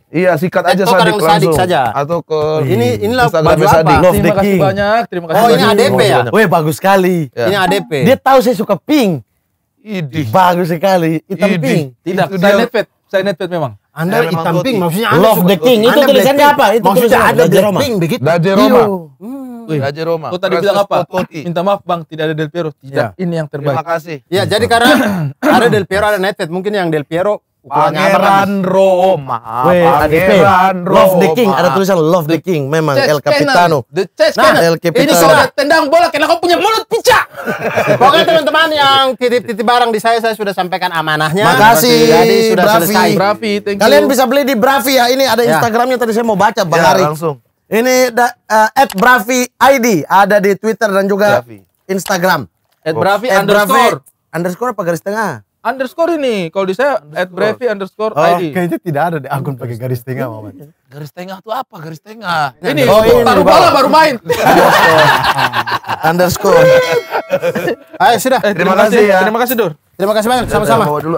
A: Iya, sikat eh, aja oh, Atau sadik langsung. Sadik saja. Atau ke Ini inilah bagus baju sadik. terima kasih banyak, terima kasih. Oh, banyak. ini ADP ya? Weh, bagus sekali. Ya. Ini ADP. Dia tahu saya suka pink. Idih. Bagus sekali. Hitam Idih. pink. Tidak, saya netpet. Saya netpet memang. Anda ya, hitam pink, maksudnya Anda Love the King. Itu tulisannya apa? Itu maksudnya ada di Roma. Pink begitu. Ada Roma. Iya. Hmm. Wih, Raja Roma. Kau oh, tadi bilang apa? Minta maaf Bang, tidak ada Del Piero. Tidak, ya. ini yang terbaik. Terima kasih. Ya, jadi karena *coughs* ada Del Piero, ada Netet. Mungkin yang Del Piero Pangeran Roma. Pangeran Roma. Love the King. Ada tulisan Love the King. Memang El Capitano. The nah, El Capitano. Ini sudah tendang bola kenapa punya mulut pica. *laughs* Pokoknya teman-teman yang titip-titip barang di saya, saya sudah sampaikan amanahnya. Makasih. Jadi sudah Bravi. selesai. Bravi, Kalian bisa beli di Bravi ya. Ini ada ya. Instagramnya tadi saya mau baca Bang ya, Ari. langsung. Ini uh, at Bravi ID ada di Twitter dan juga Instagram. At Bravi underscore. underscore apa garis tengah? underscore ini. Kalau di saya at Brevi underscore oh, ID. Kayaknya tidak ada deh akun pakai garis tengah, Mamat. Garis tengah tuh apa? Garis tengah. Ini, oh, ini taruh bola baru main. *laughs* underscore. Ayo sudah. Eh, terima, terima kasih ya. Terima kasih Dur. Terima kasih banyak. Sama-sama. Bawa dulu.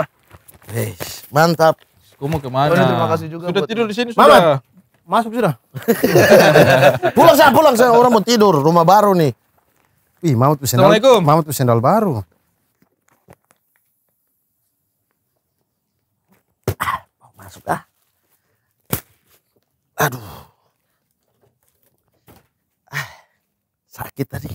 A: Eish, mantap. Kamu kemana? Oh, terima kasih juga. Sudah tidur di sini sudah. Mamat, masuk sudah.
B: *laughs* pulang saya, pulang saya. Orang
A: mau tidur. Rumah baru nih. Ih, Mamat tuh sendal. Assalamualaikum. Mamat tuh sendal baru.
B: masuk ah. Aduh. Ah, sakit tadi.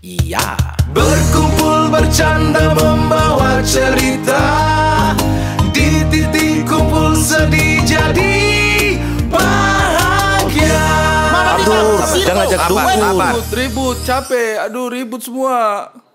B: Iya. Berkumpul bercanda membawa cerita di titik kumpul sedih jadi
A: ngajak dukun. Ribut, ribut, capek. Aduh, ribut semua.